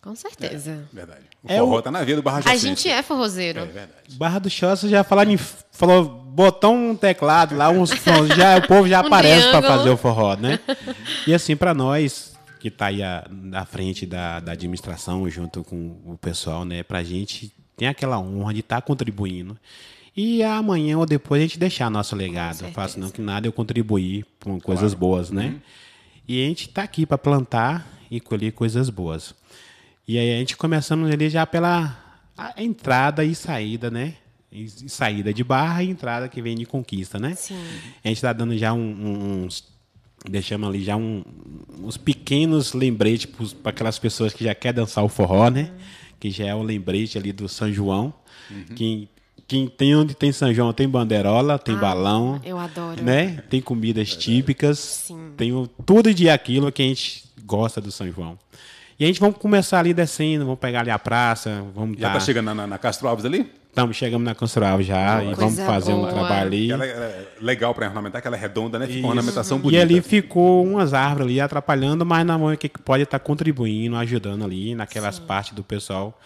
Com certeza. É, verdade. O é forró o... Tá na veia do Barra do Choça. A gente é forrozeiro. É verdade. Barra do Choça já falaram em, falou botou um teclado lá, uns sons, já, o povo já um aparece para fazer o forró, né? E assim, para nós que tá aí a, frente da, da administração, junto com o pessoal, né? Pra gente tem aquela honra de estar tá contribuindo. E amanhã ou depois a gente deixar nosso legado. Faço não que nada eu contribuir com coisas claro. boas, né? Uhum. E a gente tá aqui para plantar e colher coisas boas. E aí a gente começando ali já pela entrada e saída, né? saída de barra e entrada que vem de conquista, né? Sim. A gente está dando já um, uns. Deixamos ali já um, uns pequenos lembretes para aquelas pessoas que já quer dançar o forró, né? Uhum. Que já é o lembrete ali do São João. Uhum. quem tem onde tem São João tem banderola, tem ah, balão. Eu adoro. Né? Tem comidas típicas. Sim. Tem tudo de aquilo que a gente gosta do São João. E a gente vamos começar ali descendo, vamos pegar ali a praça, vamos Já tá, tá chegando na, na Castro Alves ali? Estamos, chegamos na Castro Alves já e vamos fazer boa. um trabalho ali. Ela é, é legal para ornamentar, que ela é redonda, né? Ficou Isso. uma ornamentação bonita. E ali ficou umas árvores ali atrapalhando, mas na mão é que pode estar tá contribuindo, ajudando ali naquelas Sim. partes do pessoal.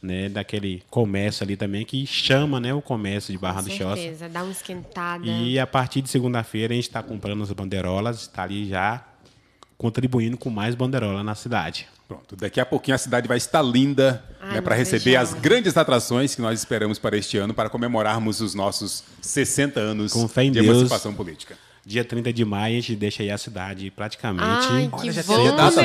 Né, daquele comércio ali também, que chama né, o comércio de Barra com do certeza, Choça. dá uma esquentada. E a partir de segunda-feira a gente está comprando as bandeirolas, está ali já contribuindo com mais banderola na cidade. Pronto, daqui a pouquinho a cidade vai estar linda né, para receber as grandes atrações que nós esperamos para este ano, para comemorarmos os nossos 60 anos Com fé em de Deus. emancipação política. Dia 30 de maio, a gente deixa aí a cidade praticamente. Ai, que Olha, já bom, tinha data,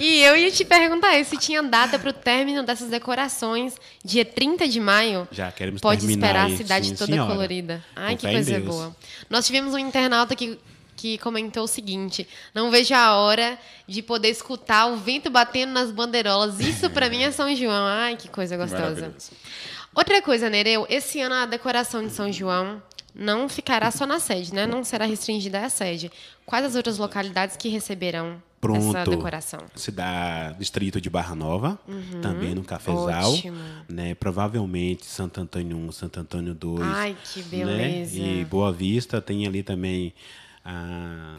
E eu ia te perguntar se tinha data para o término dessas decorações. Dia 30 de maio. Já queremos Pode terminar. Pode esperar a cidade sim, toda senhora. colorida. Ai, Com que coisa boa. Nós tivemos um internauta que que comentou o seguinte: não vejo a hora de poder escutar o vento batendo nas bandeirolas. Isso para mim é São João. Ai, que coisa gostosa. Outra coisa, Nereu, esse ano a decoração de São João não ficará só na sede, né? Não será restringida à sede. Quais as outras localidades que receberão Pronto. essa decoração? Cidade, distrito de Barra Nova, uhum. também no Cafezal. Ótimo. Né? Provavelmente Santo Antônio 1, Santo Antônio 2. Ai, que beleza. Né? E Boa Vista tem ali também ah.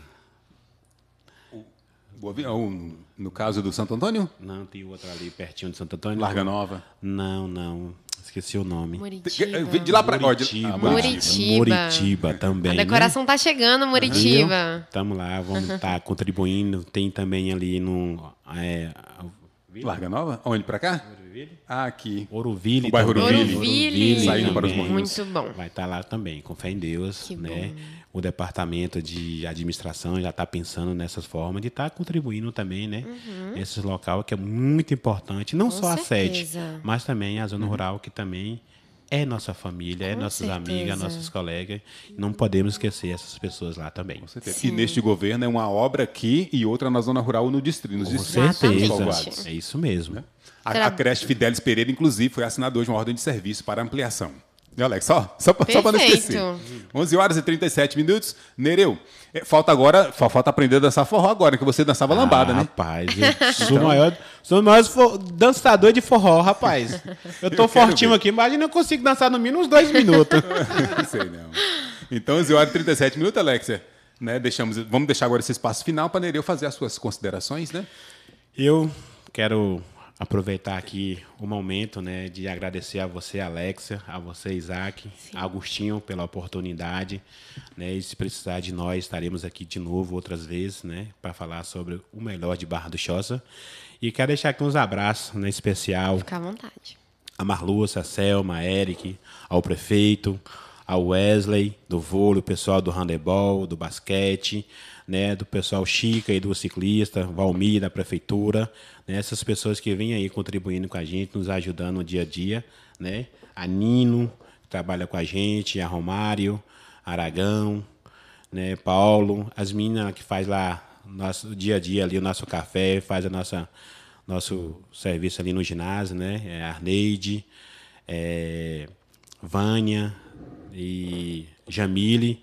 no caso do Santo Antônio? Não, tem outro ali pertinho de Santo Antônio. Larga Nova? Não, não. Esqueci o nome. Muritiba. De lá para Muritiba. Ah, Muritiba. Muritiba também. A né? decoração né? tá chegando, Muritiba. Estamos lá, vamos estar tá contribuindo. Tem também ali no. É, Larga Nova? Onde? Para cá? Ah, aqui. Oroville. O bairro Oroville. Saindo para os montes. Muito bom. Vai estar tá lá também, com fé em Deus. Que né? Bom. O departamento de administração já está pensando nessas formas de estar tá contribuindo também, né? Uhum. local que é muito importante. Não com só certeza. a sede, mas também a zona uhum. rural, que também é nossa família, é Com é nossas certeza. amigos, nossos colegas. Não podemos esquecer essas pessoas lá também. Com certeza. E neste governo é uma obra aqui e outra na zona rural no distrito, nos Com distritos. Com certeza. É isso mesmo. É. A, a creche Fidelis Pereira, inclusive, foi assinador de uma ordem de serviço para ampliação. E né, Alex, só, só, só para não esquecer. 11 horas e 37 minutos. Nereu, é, falta agora, só falta aprender a dançar forró agora, que você dançava ah, lambada, né? Rapaz, eu então sou o maior, sou o maior for, dançador de forró, rapaz. Eu tô eu fortinho aqui, imagina eu consigo dançar no mínimo uns dois minutos. não sei não. Então, 11 horas e 37 minutos, Alexia. É, né, deixamos, vamos deixar agora esse espaço final para Nereu fazer as suas considerações, né? Eu quero aproveitar aqui o momento né, de agradecer a você, Alexia, a você, Isaac, Sim. a Agostinho, pela oportunidade. Né, e se precisar de nós, estaremos aqui de novo outras vezes né, para falar sobre o melhor de Barra do Choça. E quero deixar aqui uns abraços né, especial. Fica à vontade. A Marluça, a Selma, a Eric, ao prefeito, ao Wesley, do vôlei, o pessoal do handebol, do basquete, né, do pessoal Chica e do ciclista, Valmir da prefeitura, né, essas pessoas que vêm aí contribuindo com a gente, nos ajudando no dia a dia, né? A Nino, que trabalha com a gente, a Romário, Aragão, né, Paulo, as meninas que faz lá nosso dia a dia ali, o nosso café, faz a nossa nosso serviço ali no ginásio, né? É Arneide, é, Vânia e Jamile,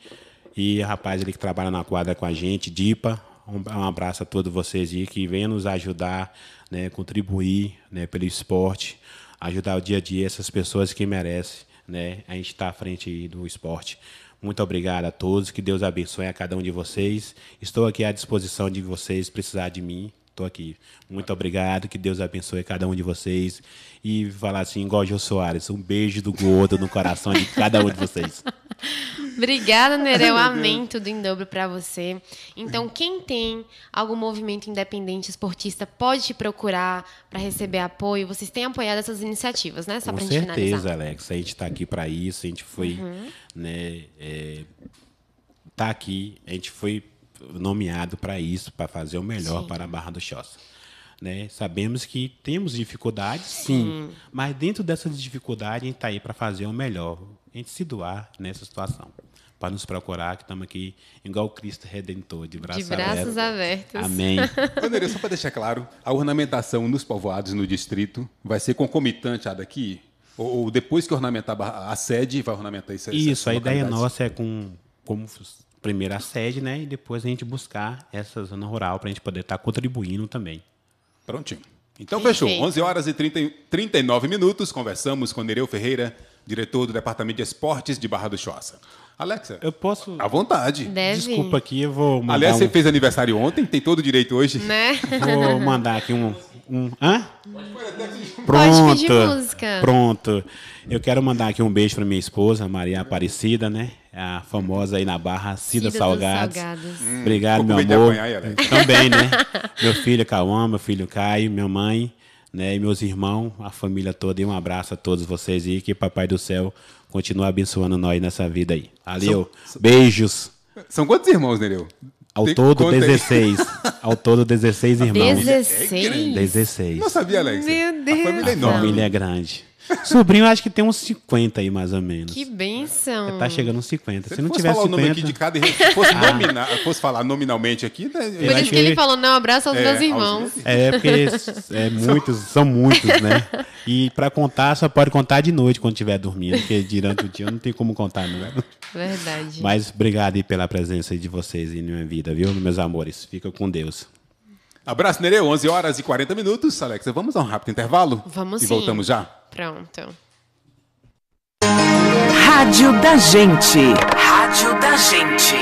e rapaz ele que trabalha na quadra com a gente, Dipa, um, abraço a todos vocês aí que vêm nos ajudar, né, contribuir né, pelo esporte, ajudar o dia a dia essas pessoas que merecem. Né? A gente está à frente aí do esporte. Muito obrigado a todos, que Deus abençoe a cada um de vocês. Estou aqui à disposição de vocês, precisar de mim estou aqui. Muito obrigado, que Deus abençoe cada um de vocês. E falar assim, igual Jô Soares, um beijo do gordo no coração de cada um de vocês. Obrigada, Nereu. Amém. Tudo em dobro para você. Então, quem tem algum movimento independente esportista pode te procurar para receber apoio. Vocês têm apoiado essas iniciativas, né? Só Com certeza, finalizar. Alex. A gente está aqui para isso. A gente foi, uhum. né? É, tá aqui. A gente foi nomeado para isso, para fazer o melhor Sim. para a Barra do Choça. Né? Sabemos que temos dificuldades, sim, mas dentro dessas dificuldades a gente está aí para fazer o melhor, a gente se doar nessa situação, para nos procurar, que estamos aqui igual Cristo Redentor, de braços, de braços abertos. abertos. Amém. André, só para deixar claro, a ornamentação nos povoados no distrito vai ser concomitante à daqui? Ou, ou depois que ornamentar a sede, vai ornamentar isso? Isso, a ideia nossa é com como primeiro a sede, né? E depois a gente buscar essa zona rural para a gente poder estar tá contribuindo também. Prontinho. Então Perfeito. fechou. 11 horas e 30, 39 minutos. Conversamos com Nereu Ferreira, diretor do Departamento de Esportes de Barra do Choça. Alexa, eu posso. À vontade. Deve. Desculpa aqui, eu vou. Mandar Aliás, um... você fez aniversário ontem, tem todo o direito hoje. Né? Vou mandar aqui um. um... Hã? Pronto. Pronto. Eu quero mandar aqui um beijo para minha esposa, Maria Aparecida, né? A famosa aí na Barra, Cida, Cida Salgados. Salgados. Hum, Obrigado, meu amor. Também, né? meu filho Cauã, meu filho Caio, minha mãe né? E meus irmãos, a família toda, e um abraço a todos vocês aí, que Papai do Céu continue abençoando nós nessa vida aí. Valeu, são, beijos. São quantos irmãos, Nereu? Ao todo, 16. Ao todo, 16 irmãos. 16? 16. É Não sabia, Alex. Meu Deus. A família é enorme. A família é grande. Sobrinho, acho que tem uns 50 aí, mais ou menos. Que benção. É, tá chegando uns 50. Se, se não tivesse falar 50... o nome aqui de cada fosse, ah. nomina... fosse falar nominalmente aqui... Né? Por isso que ele falou, não, abraça aos é, meus irmãos. Aos... É, porque é, muitos, são muitos, né? E para contar, só pode contar de noite, quando estiver dormindo, porque durante o dia não tem como contar, né? Verdade. Mas obrigado aí pela presença de vocês em minha vida, viu, meus amores? Fica com Deus. Abraço, Nereu. 11 horas e 40 minutos. Alexa, vamos a um rápido intervalo? Vamos E sim. voltamos já? Pronto. Rádio da Gente. Rádio da Gente.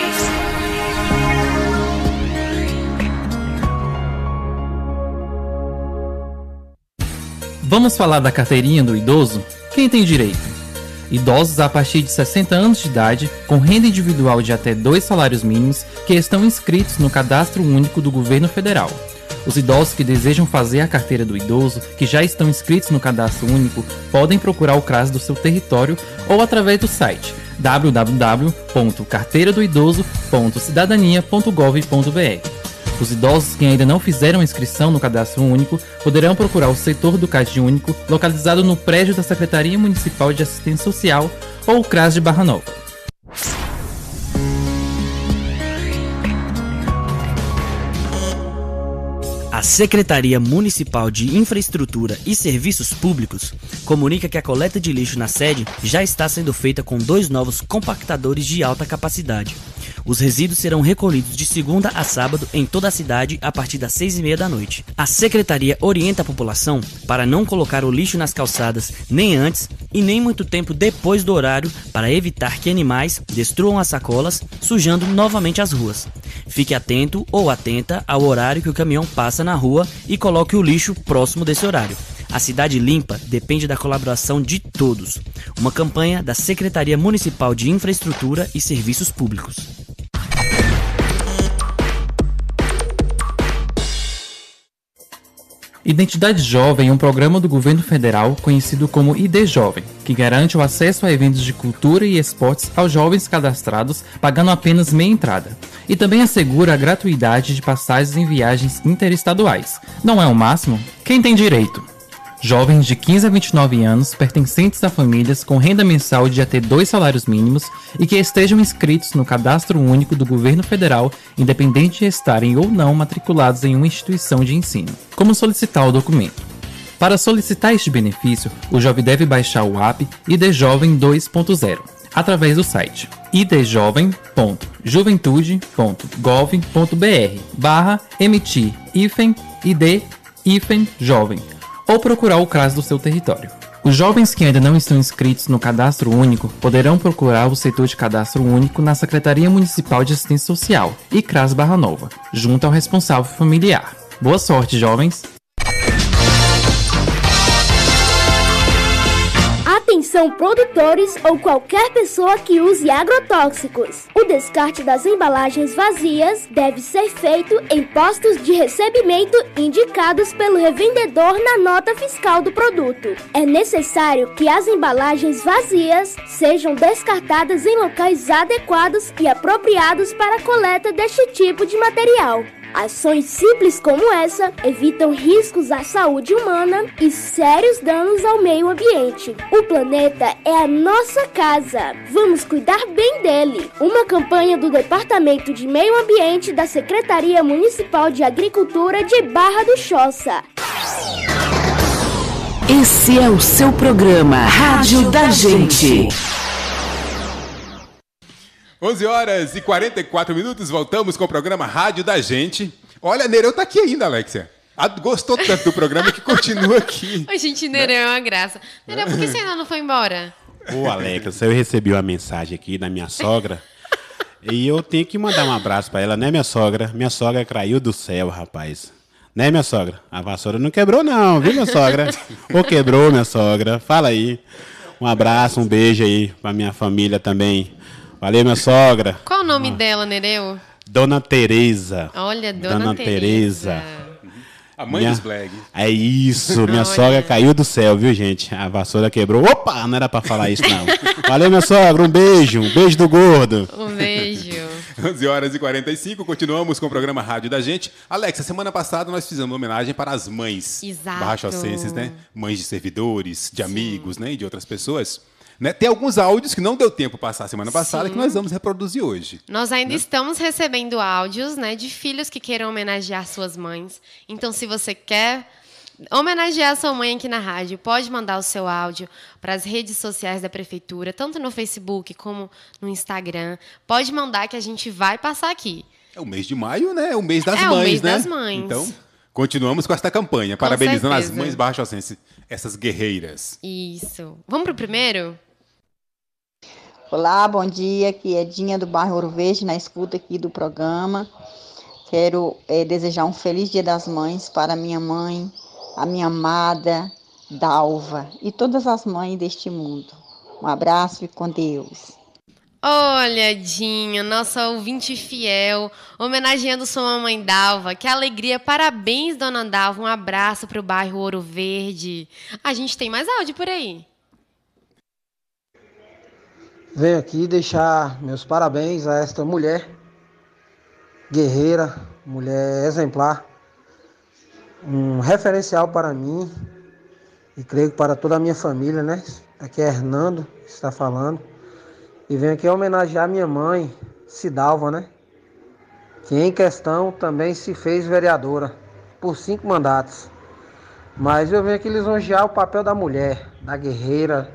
Vamos falar da carteirinha do idoso? Quem tem direito? idosos a partir de 60 anos de idade, com renda individual de até dois salários mínimos, que estão inscritos no Cadastro Único do Governo Federal. Os idosos que desejam fazer a carteira do idoso, que já estão inscritos no Cadastro Único, podem procurar o CRAS do seu território ou através do site www.carteiradoidoso.cidadania.gov.br. Os idosos que ainda não fizeram inscrição no cadastro único poderão procurar o setor do CAD único localizado no prédio da Secretaria Municipal de Assistência Social ou o CRAS de Barra Nova. A Secretaria Municipal de Infraestrutura e Serviços Públicos comunica que a coleta de lixo na sede já está sendo feita com dois novos compactadores de alta capacidade. Os resíduos serão recolhidos de segunda a sábado em toda a cidade a partir das seis e meia da noite. A secretaria orienta a população para não colocar o lixo nas calçadas nem antes e nem muito tempo depois do horário para evitar que animais destruam as sacolas, sujando novamente as ruas. Fique atento ou atenta ao horário que o caminhão passa na rua e coloque o lixo próximo desse horário. A cidade limpa depende da colaboração de todos. Uma campanha da Secretaria Municipal de Infraestrutura e Serviços Públicos. Identidade Jovem é um programa do governo federal conhecido como ID Jovem, que garante o acesso a eventos de cultura e esportes aos jovens cadastrados, pagando apenas meia entrada. E também assegura a gratuidade de passagens em viagens interestaduais. Não é o máximo? Quem tem direito? jovens de 15 a 29 anos pertencentes a famílias com renda mensal de até dois salários mínimos e que estejam inscritos no cadastro único do governo federal, independente de estarem ou não matriculados em uma instituição de ensino. Como solicitar o documento? Para solicitar este benefício, o jovem deve baixar o app ID Jovem 2.0 através do site idjovem.juventude.gov.br barra emitir-id-jovem ou procurar o CRAS do seu território. Os jovens que ainda não estão inscritos no Cadastro Único poderão procurar o setor de Cadastro Único na Secretaria Municipal de Assistência Social e CRAS Barra Nova, junto ao responsável familiar. Boa sorte, jovens! são produtores ou qualquer pessoa que use agrotóxicos. O descarte das embalagens vazias deve ser feito em postos de recebimento indicados pelo revendedor na nota fiscal do produto. É necessário que as embalagens vazias sejam descartadas em locais adequados e apropriados para a coleta deste tipo de material. Ações simples como essa evitam riscos à saúde humana e sérios danos ao meio ambiente. O planeta é a nossa casa. Vamos cuidar bem dele. Uma campanha do Departamento de Meio Ambiente da Secretaria Municipal de Agricultura de Barra do Choça. Esse é o seu programa Rádio, Rádio da, da, gente. gente. 11 horas e 44 minutos, voltamos com o programa Rádio da Gente. Olha, Nereu tá aqui ainda, Alexia. A, ah, gostou tanto do programa que continua aqui. Oi, gente, Nereu é uma graça. Nereu, por que é. você ainda não foi embora? Ô, Alex, eu recebi uma mensagem aqui da minha sogra. e eu tenho que mandar um abraço para ela, né, minha sogra? Minha sogra caiu do céu, rapaz. Né, minha sogra? A vassoura não quebrou, não, viu, minha sogra? Ou quebrou, minha sogra? Fala aí. Um abraço, um beijo aí para minha família também Valeu, minha sogra. Qual o nome ah. dela, Nereu? Dona Tereza. Olha, Dona, Dona Tereza. Tereza. A mãe minha... dos Black. É isso, minha Olha. sogra caiu do céu, viu, gente? A vassoura quebrou. Opa, não era para falar isso, não. Valeu, minha sogra, um beijo, um beijo do gordo. Um beijo. 11 horas e 45, continuamos com o programa Rádio da Gente. alex a semana passada nós fizemos uma homenagem para as mães. Exato. Baixo né? Mães de servidores, de Sim. amigos, né? E de outras pessoas. Né? Tem alguns áudios que não deu tempo passar semana passada Sim. que nós vamos reproduzir hoje. Nós ainda né? estamos recebendo áudios né, de filhos que queiram homenagear suas mães. Então, se você quer homenagear sua mãe aqui na rádio, pode mandar o seu áudio para as redes sociais da prefeitura, tanto no Facebook como no Instagram. Pode mandar que a gente vai passar aqui. É o mês de maio, né? É o mês das é mães, o mês né? das mães. Então, continuamos com esta campanha, com parabenizando certeza. as mães baixo essas guerreiras. Isso. Vamos pro primeiro? Olá, bom dia. Aqui é Dinha do bairro Ouro Verde, na escuta aqui do programa. Quero é, desejar um feliz Dia das Mães para minha mãe, a minha amada Dalva e todas as mães deste mundo. Um abraço e com Deus. Olha, Dinha, nossa ouvinte fiel, homenageando sua mamãe Dalva. Que alegria, parabéns, dona Dalva. Um abraço para o bairro Ouro Verde. A gente tem mais áudio por aí. Venho aqui deixar meus parabéns a esta mulher guerreira, mulher exemplar, um referencial para mim e creio para toda a minha família, né? Aqui é Hernando que está falando. E venho aqui homenagear minha mãe, Cidalva, né? Que em questão também se fez vereadora por cinco mandatos. Mas eu venho aqui lisonjear o papel da mulher, da guerreira,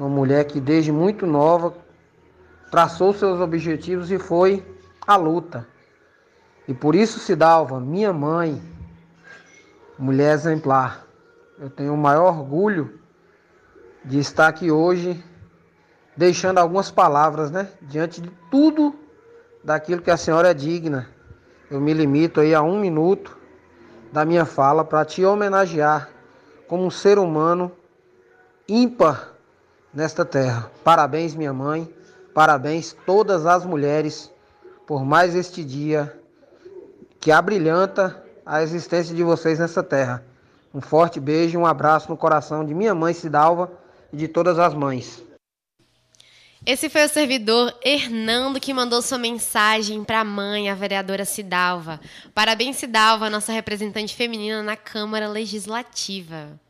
uma mulher que desde muito nova traçou seus objetivos e foi à luta. E por isso, Sidalva, minha mãe, mulher exemplar, eu tenho o maior orgulho de estar aqui hoje deixando algumas palavras, né? Diante de tudo daquilo que a senhora é digna. Eu me limito aí a um minuto da minha fala para te homenagear como um ser humano ímpar nesta terra. Parabéns, minha mãe. Parabéns todas as mulheres por mais este dia que abrilhanta a existência de vocês nessa terra. Um forte beijo, um abraço no coração de minha mãe Cidalva e de todas as mães. Esse foi o servidor Hernando que mandou sua mensagem para a mãe, a vereadora Cidalva. Parabéns, Cidalva, nossa representante feminina na Câmara Legislativa.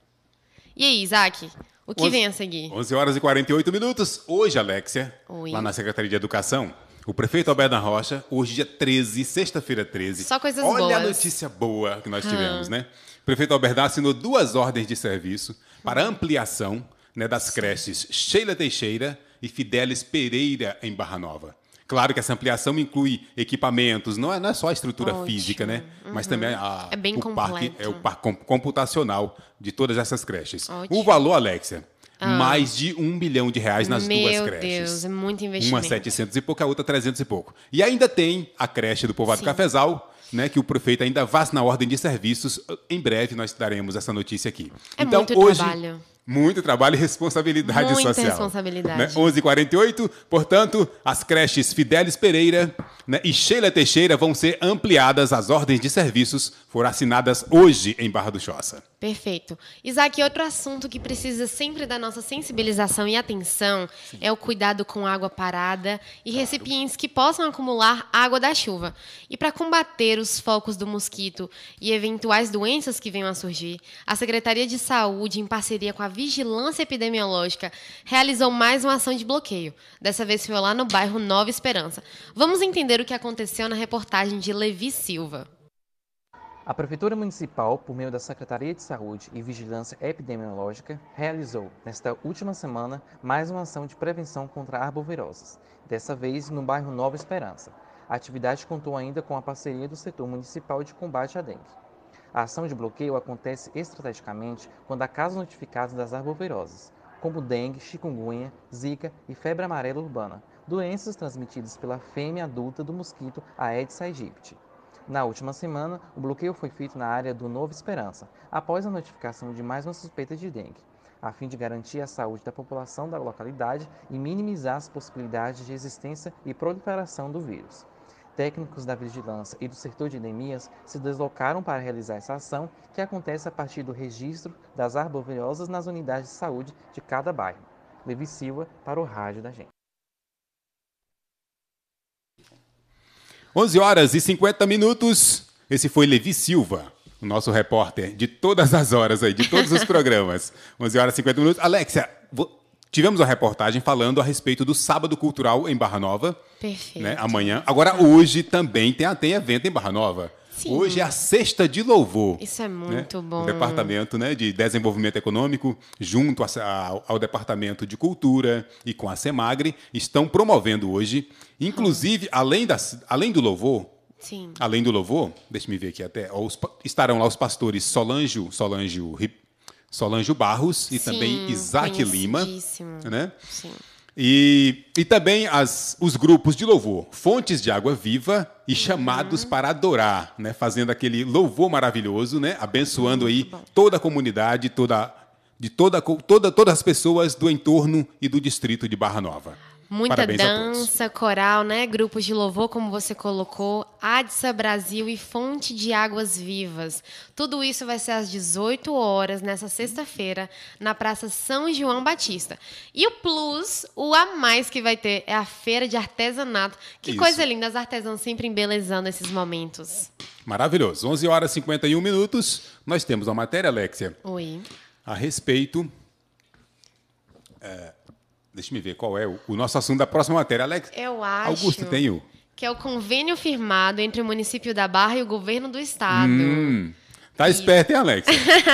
E aí, Isaac? O que 11, vem a seguir? 11 horas e 48 minutos. Hoje, Alexia, Oi. lá na Secretaria de Educação, o prefeito Alberto da Rocha, hoje, dia 13, sexta-feira 13. Só coisas Olha boas. Olha a notícia boa que nós ah. tivemos, hum. né? O prefeito Alberto assinou duas ordens de serviço para ampliação né, das creches Sheila Teixeira e Fidelis Pereira, em Barra Nova. Claro que essa ampliação inclui equipamentos, não é, não é só a estrutura Ótimo. física, né? Uhum. Mas também a, é bem o parque, é o parque computacional de todas essas creches. Ótimo. O valor, Alexia, ah. mais de um bilhão de reais nas Meu duas creches. Meu Deus, é muito investimento. Uma 700 e pouco, a outra 300 e pouco. E ainda tem a creche do Povoado Sim. Cafezal, né, que o prefeito ainda vaza na ordem de serviços. Em breve nós daremos essa notícia aqui. É então, muito hoje, trabalho. Muito trabalho e responsabilidade Muita social. Muita responsabilidade. Né? 11h48, portanto, as creches Fidelis Pereira né, e Sheila Teixeira vão ser ampliadas as ordens de serviços foram assinadas hoje em Barra do Choça. Perfeito. Isaac, outro assunto que precisa sempre da nossa sensibilização e atenção Sim. é o cuidado com água parada e claro. recipientes que possam acumular água da chuva. E para combater os focos do mosquito e eventuais doenças que venham a surgir, a Secretaria de Saúde, em parceria com a Vigilância Epidemiológica, realizou mais uma ação de bloqueio. Dessa vez foi lá no bairro Nova Esperança. Vamos entender o que aconteceu na reportagem de Levi Silva. A Prefeitura Municipal, por meio da Secretaria de Saúde e Vigilância Epidemiológica, realizou, nesta última semana, mais uma ação de prevenção contra arboviroses, dessa vez no bairro Nova Esperança. A atividade contou ainda com a parceria do setor municipal de combate à dengue. A ação de bloqueio acontece estrategicamente quando há casos notificados das arboviroses, como dengue, chikungunya, zika e febre amarela urbana, doenças transmitidas pela fêmea adulta do mosquito Aedes aegypti. Na última semana, o bloqueio foi feito na área do Novo Esperança, após a notificação de mais uma suspeita de dengue, a fim de garantir a saúde da população da localidade e minimizar as possibilidades de existência e proliferação do vírus. Técnicos da vigilância e do setor de endemias se deslocaram para realizar essa ação, que acontece a partir do registro das arboriosas nas unidades de saúde de cada bairro. Levi Silva para o Rádio da Gente. 11 horas e 50 minutos. Esse foi Levi Silva, o nosso repórter de todas as horas aí, de todos os programas. 11 horas e 50 minutos. Alexia, tivemos uma reportagem falando a respeito do Sábado Cultural em Barra Nova. Né, Perfeito. Né, amanhã. Agora, hoje também tem, tem evento em Barra Nova. Sim. Hoje é a sexta de louvor. Isso é né? muito né? bom. O departamento né, de desenvolvimento econômico, junto a, a, ao departamento de cultura e com a Semagre, estão promovendo hoje, inclusive, hum. além, das além do louvor, Sim. Além do louvor, deixe-me ver aqui até. Os, estarão lá os pastores Solange, Solange, Solange Barros e Sim, também Isaac Lima. Né? Sim. E, e também as, os grupos de louvor, fontes de água viva e uhum. chamados uhum. para adorar, né? fazendo aquele louvor maravilhoso, né? abençoando uhum. aí toda a comunidade, toda, de toda, toda, todas as pessoas do entorno e do distrito de Barra Nova. Muita Parabéns dança, coral, né? Grupos de louvor, como você colocou, Adsa Brasil e Fonte de Águas Vivas. Tudo isso vai ser às 18 horas nessa sexta-feira na Praça São João Batista. E o plus, o a mais que vai ter é a feira de artesanato. Que isso. coisa linda, as artesãs sempre embelezando esses momentos. Maravilhoso. 11 horas e 51 minutos. Nós temos uma matéria, Alexia. Oi. A respeito é, Deixa me ver qual é o, o nosso assunto da próxima matéria, Alex. Eu acho. Augusto, tem o. Que é o convênio firmado entre o município da Barra e o governo do estado. Hum. Tá esperto, hein, Alex?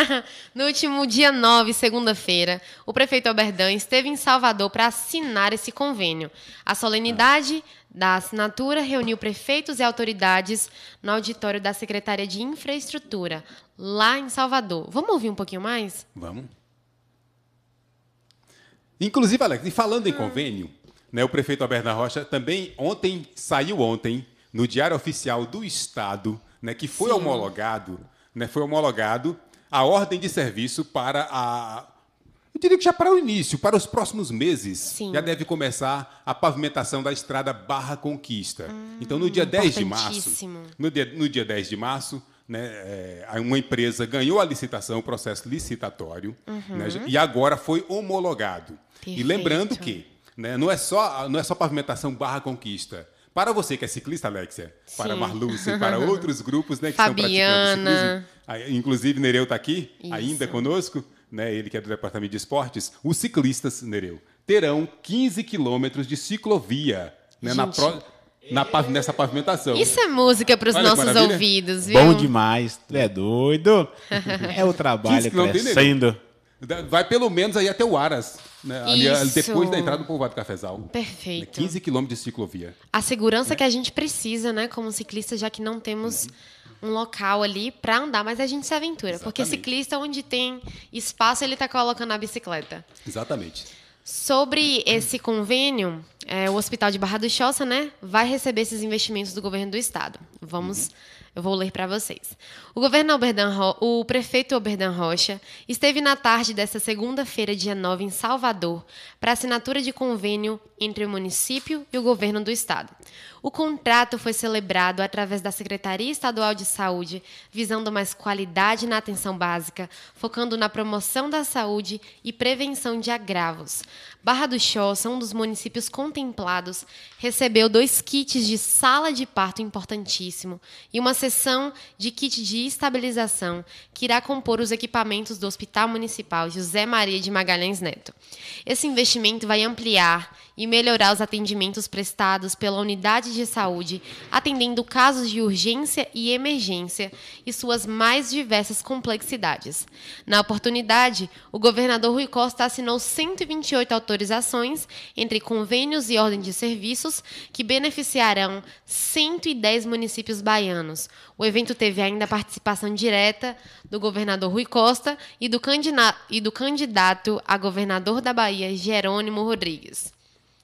no último dia 9, segunda-feira, o prefeito Alberdan esteve em Salvador para assinar esse convênio. A solenidade ah. da assinatura reuniu prefeitos e autoridades no auditório da Secretaria de Infraestrutura, lá em Salvador. Vamos ouvir um pouquinho mais? Vamos. Inclusive, Alex, e falando em ah. convênio, né, o prefeito Alberto Rocha também ontem saiu ontem no Diário Oficial do Estado, né, que foi Sim. homologado, né, foi homologado a ordem de serviço para a eu diria que já para o início, para os próximos meses, Sim. já deve começar a pavimentação da estrada Barra Conquista. Hum, então, no dia 10 de março, no dia, no dia 10 de março, né, é, uma empresa ganhou a licitação, o processo licitatório, uhum. né, e agora foi homologado. Perfeito. E lembrando que né, não, é só, não é só pavimentação barra conquista. Para você que é ciclista, Alexia, Sim. para Marluce, para outros grupos né, que Fabiana. estão praticando ciclismo, inclusive Nereu está aqui, Isso. ainda conosco, né, ele que é do Departamento de Esportes, os ciclistas, Nereu, terão 15 quilômetros de ciclovia né, na, próxima na, nessa pavimentação. Isso é música para os nossos ouvidos, viu? Bom demais, tu é doido. é o trabalho crescendo. Vai pelo menos aí até o Aras, né? Ali, depois da entrada do povoado Cafezal. Perfeito. 15 é quilômetros de ciclovia. A segurança é. que a gente precisa, né, como ciclista, já que não temos um local ali para andar, mas a gente se aventura. Exatamente. Porque ciclista, onde tem espaço, ele está colocando a bicicleta. Exatamente. Sobre esse convênio, é, o Hospital de Barra do Choça né, vai receber esses investimentos do governo do estado. Vamos, eu vou ler para vocês. O governo Alberdan Ro... o prefeito Oberdan Rocha esteve na tarde desta segunda-feira, dia 9, em Salvador, para assinatura de convênio entre o município e o governo do estado. O contrato foi celebrado através da Secretaria Estadual de Saúde, visando mais qualidade na atenção básica, focando na promoção da saúde e prevenção de agravos. Barra do Choça, um dos municípios contemplados, recebeu dois kits de sala de parto importantíssimo e uma sessão de kit de estabilização que irá compor os equipamentos do Hospital Municipal José Maria de Magalhães Neto. Esse investimento vai ampliar e melhorar os atendimentos prestados pela unidade de saúde, atendendo casos de urgência e emergência e suas mais diversas complexidades. Na oportunidade, o governador Rui Costa assinou 128 autorizações entre convênios e ordem de serviços que beneficiarão 110 municípios baianos. O evento teve ainda participação participação direta do governador Rui Costa e do, e do candidato a governador da Bahia, Jerônimo Rodrigues.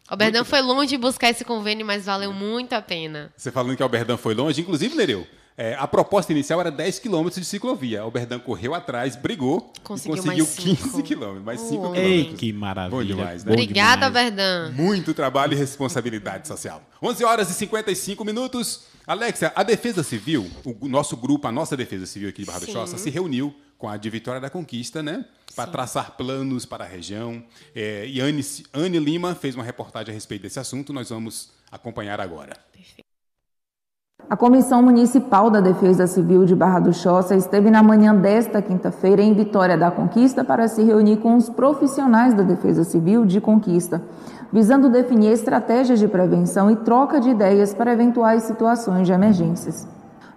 Alberdão foi longe buscar esse convênio, mas valeu muito a pena. Você falando que Alberdão foi longe, inclusive, Nereu, é, a proposta inicial era 10 quilômetros de ciclovia. Alberdan correu atrás, brigou conseguiu, conseguiu 15 quilômetros, mais 5 quilômetros. Ei, que maravilha. Bom demais, né? Obrigada, Alberdan. Muito trabalho e responsabilidade social. 11 horas e 55 minutos. Alexia, a Defesa Civil, o nosso grupo, a nossa Defesa Civil aqui de Barra Sim. do Choça, se reuniu com a de Vitória da Conquista, né? Para traçar planos para a região. É, e Anne, Anne Lima fez uma reportagem a respeito desse assunto, nós vamos acompanhar agora. Perfeito. A Comissão Municipal da Defesa Civil de Barra do Choça esteve na manhã desta quinta-feira em Vitória da Conquista para se reunir com os profissionais da Defesa Civil de Conquista visando definir estratégias de prevenção e troca de ideias para eventuais situações de emergências.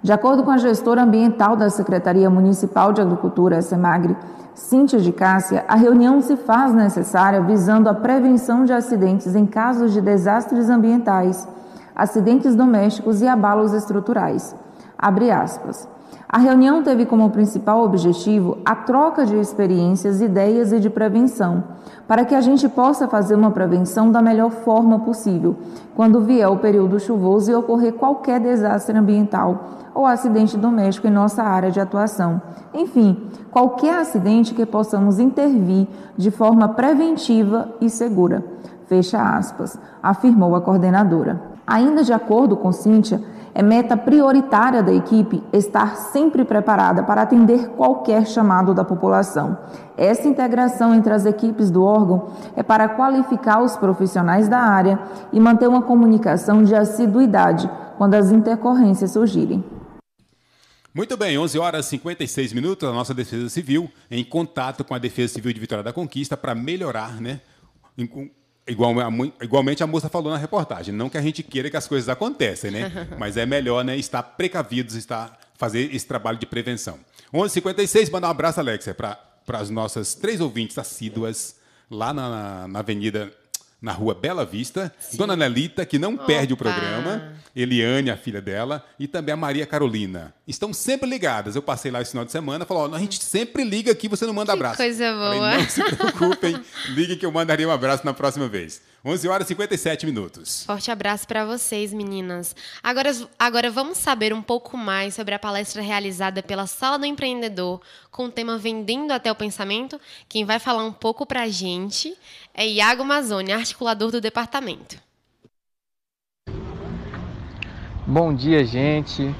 De acordo com a gestora ambiental da Secretaria Municipal de Agricultura, SEMAGRE, Cíntia de Cássia, a reunião se faz necessária visando a prevenção de acidentes em casos de desastres ambientais, acidentes domésticos e abalos estruturais. Abre aspas. A reunião teve como principal objetivo a troca de experiências, ideias e de prevenção, para que a gente possa fazer uma prevenção da melhor forma possível, quando vier o período chuvoso e ocorrer qualquer desastre ambiental ou acidente doméstico em nossa área de atuação. Enfim, qualquer acidente que possamos intervir de forma preventiva e segura. Fecha aspas, afirmou a coordenadora. Ainda de acordo com Cíntia, é meta prioritária da equipe estar sempre preparada para atender qualquer chamado da população. Essa integração entre as equipes do órgão é para qualificar os profissionais da área e manter uma comunicação de assiduidade quando as intercorrências surgirem. Muito bem, 11 horas e 56 minutos, a nossa Defesa Civil em contato com a Defesa Civil de Vitória da Conquista para melhorar, né? Igual, igualmente a moça falou na reportagem, não que a gente queira que as coisas aconteçam, né? Mas é melhor, né, estar precavidos, estar fazer esse trabalho de prevenção. 11h56, mandar um abraço Alexia para para as nossas três ouvintes assíduas lá na, na Avenida na rua Bela Vista, Sim. Dona Nelita, que não Opa. perde o programa, Eliane, a filha dela, e também a Maria Carolina. Estão sempre ligadas. Eu passei lá esse final de semana, falou: oh, a gente sempre liga aqui, você não manda que abraço. Coisa boa. Falei, não se preocupem, liguem que eu mandaria um abraço na próxima vez. 11 horas e 57 minutos. Forte abraço para vocês, meninas. Agora, agora vamos saber um pouco mais sobre a palestra realizada pela Sala do Empreendedor, com o tema Vendendo até o Pensamento. Quem vai falar um pouco para a gente é Iago Mazzoni, articulador do departamento. Bom dia, gente.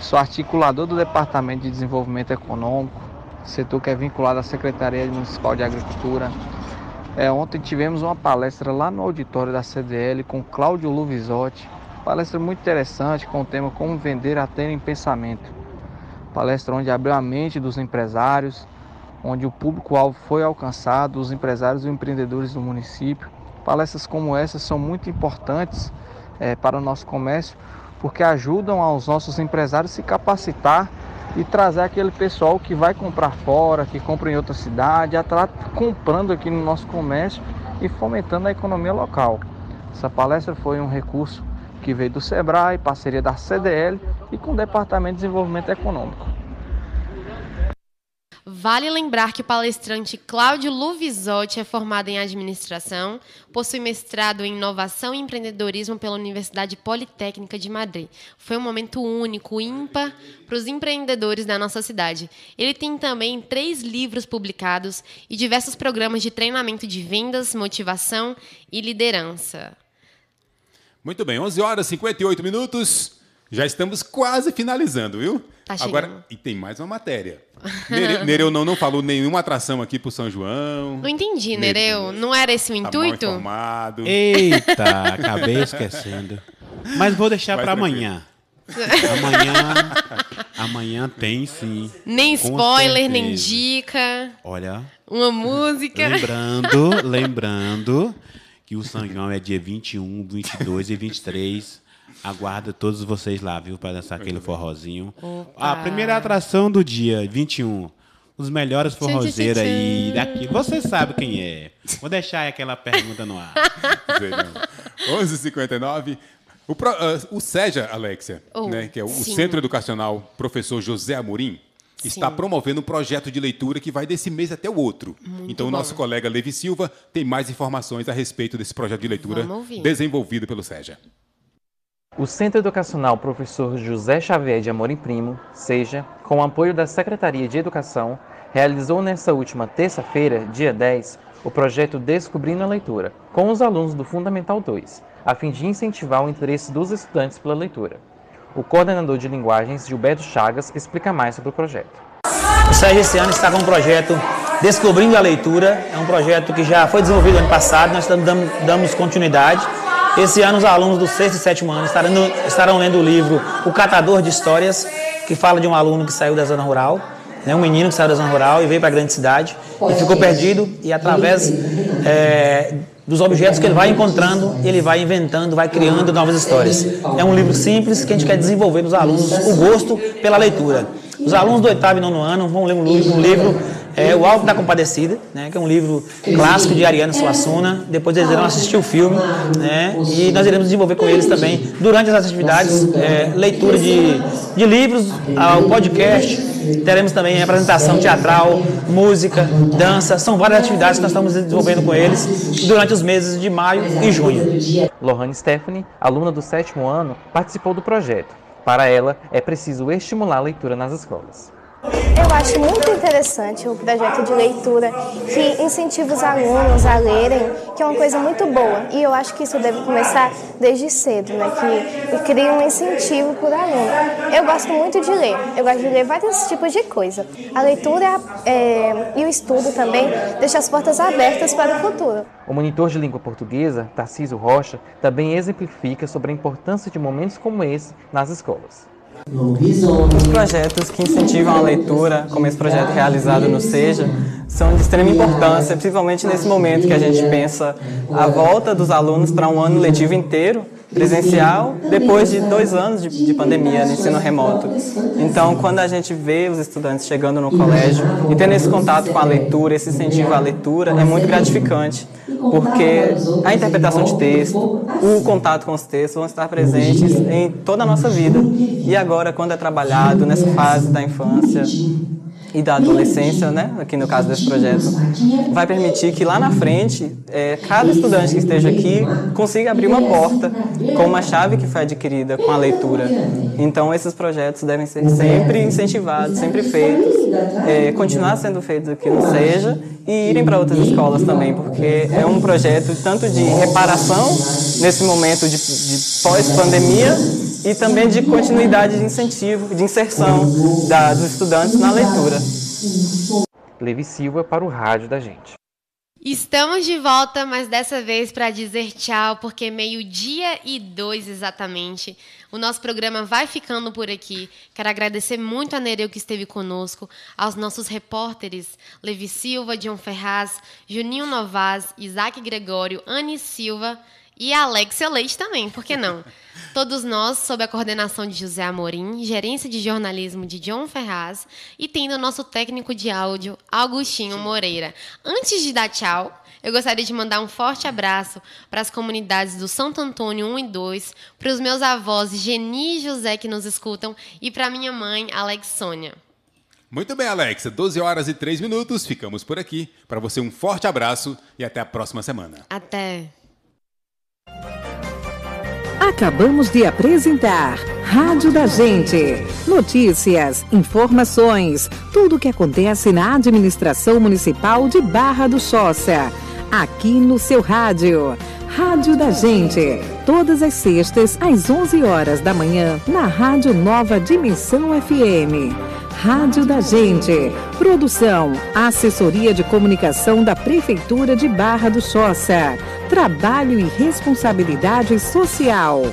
Sou articulador do Departamento de Desenvolvimento Econômico, setor que é vinculado à Secretaria Municipal de Agricultura. É, ontem tivemos uma palestra lá no auditório da CDL com Cláudio Luvisotti. Palestra muito interessante com o tema Como Vender Até em Pensamento palestra onde abriu a mente dos empresários, onde o público-alvo foi alcançado, os empresários e empreendedores do município. Palestras como essas são muito importantes é, para o nosso comércio, porque ajudam aos nossos empresários se capacitar e trazer aquele pessoal que vai comprar fora, que compra em outra cidade, atrás comprando aqui no nosso comércio e fomentando a economia local. Essa palestra foi um recurso que veio do SEBRAE, parceria da CDL e com o Departamento de Desenvolvimento Econômico. Vale lembrar que o palestrante Cláudio Luvisotti é formado em administração, possui mestrado em inovação e empreendedorismo pela Universidade Politécnica de Madrid. Foi um momento único, ímpar, para os empreendedores da nossa cidade. Ele tem também três livros publicados e diversos programas de treinamento de vendas, motivação e liderança. Muito bem, 11 horas e 58 minutos. Já estamos quase finalizando, viu? Tá chegando. Agora, e tem mais uma matéria. Nereu não, não falou nenhuma atração aqui pro São João. Não entendi, Nereu. Nereu. Né? Não era esse o tá intuito? Tá informado. Eita, acabei esquecendo. Mas vou deixar para amanhã. amanhã, amanhã tem sim. Nem spoiler, nem dica. Olha. Uma música. Lembrando, lembrando que o São João é dia 21, 22 e 23. Aguardo todos vocês lá, viu, para dançar aquele forrozinho. Opa. A primeira atração do dia, 21. Os melhores forrozeiros aí daqui. Você sabe quem é. Vou deixar aquela pergunta no ar. 11h59. O, ah, o SEJA, Alexia, oh, né, que é o sim. Centro Educacional Professor José Amorim, está promovendo um projeto de leitura que vai desse mês até o outro. Muito então, o nosso colega Levi Silva tem mais informações a respeito desse projeto de leitura desenvolvido pelo SEJA. O Centro Educacional Professor José Xavier de Amorim Primo, SEJA, com o apoio da Secretaria de Educação, realizou nesta última terça-feira, dia 10, o projeto Descobrindo a Leitura, com os alunos do Fundamental 2, a fim de incentivar o interesse dos estudantes pela leitura. O coordenador de linguagens, Gilberto Chagas, explica mais sobre o projeto. O Sérgio esse ano está com um projeto Descobrindo a Leitura, é um projeto que já foi desenvolvido ano passado, nós damos continuidade. Esse ano os alunos do sexto e sétimo ano estarão, estarão lendo o livro O Catador de Histórias, que fala de um aluno que saiu da zona rural, né, um menino que saiu da zona rural e veio para a grande cidade e ficou perdido e através é, dos objetos que ele vai encontrando, ele vai inventando, vai criando novas histórias. É um livro simples que a gente quer desenvolver nos alunos o gosto pela leitura. Os alunos do oitavo e nono ano vão ler um livro, um livro é O Alto da Compadecida, né, que é um livro clássico de Ariano Suassuna. Depois eles irão assistir o filme. Né, e nós iremos desenvolver com eles também, durante as atividades, é, leitura de, de livros, ao ah, podcast. Teremos também apresentação teatral, música, dança. São várias atividades que nós estamos desenvolvendo com eles durante os meses de maio e junho. Lohane Stephanie, aluna do sétimo ano, participou do projeto. Para ela, é preciso estimular a leitura nas escolas. Eu acho muito interessante o projeto de leitura que incentiva os alunos a lerem, que é uma coisa muito boa. E eu acho que isso deve começar desde cedo, né? Que cria um incentivo para o aluno. Eu gosto muito de ler. Eu gosto de ler vários tipos de coisa. A leitura é, e o estudo também deixam as portas abertas para o futuro. O monitor de língua portuguesa, Tarciso Rocha, também exemplifica sobre a importância de momentos como esse nas escolas. Os projetos que incentivam a leitura, como esse projeto realizado no SEJA, são de extrema importância, principalmente nesse momento que a gente pensa a volta dos alunos para um ano letivo inteiro presencial uhum. depois de dois anos de, de pandemia, no ensino remoto. Então, quando a gente vê os estudantes chegando no colégio e tendo esse contato com a leitura, esse incentivo à leitura, é muito gratificante, porque a interpretação de texto, o contato com os textos vão estar presentes em toda a nossa vida. E agora, quando é trabalhado nessa fase da infância, e da adolescência, né, aqui no caso desse projeto, vai permitir que lá na frente, é, cada estudante que esteja aqui consiga abrir uma porta com uma chave que foi adquirida com a leitura. Então, esses projetos devem ser sempre incentivados, sempre feitos, é, continuar sendo feitos o que não SEJA e irem para outras escolas também, porque é um projeto tanto de reparação nesse momento de, de pós-pandemia e também de continuidade de incentivo, de inserção da, dos estudantes na leitura. Levi Silva para o rádio da gente. Estamos de volta, mas dessa vez para dizer tchau, porque meio-dia e dois exatamente. O nosso programa vai ficando por aqui. Quero agradecer muito a Nereu que esteve conosco, aos nossos repórteres Levi Silva, John Ferraz, Juninho Novaz, Isaac Gregório, Anne Silva. E a Alexia Leite também, por que não? Todos nós, sob a coordenação de José Amorim, gerência de jornalismo de John Ferraz e tendo nosso técnico de áudio, Augustinho Moreira. Antes de dar tchau, eu gostaria de mandar um forte abraço para as comunidades do Santo Antônio 1 e 2, para os meus avós Geni e José que nos escutam e para minha mãe, Alex Sônia. Muito bem, Alexa. 12 horas e 3 minutos. Ficamos por aqui. Para você, um forte abraço e até a próxima semana. Até. Acabamos de apresentar Rádio da Gente. Notícias, informações, tudo o que acontece na administração municipal de Barra do Choça. Aqui no seu rádio. Rádio da Gente. Todas as sextas, às 11 horas da manhã, na Rádio Nova Dimensão FM. Rádio da Gente. Produção, assessoria de comunicação da Prefeitura de Barra do Choça. Trabalho e Responsabilidade Social.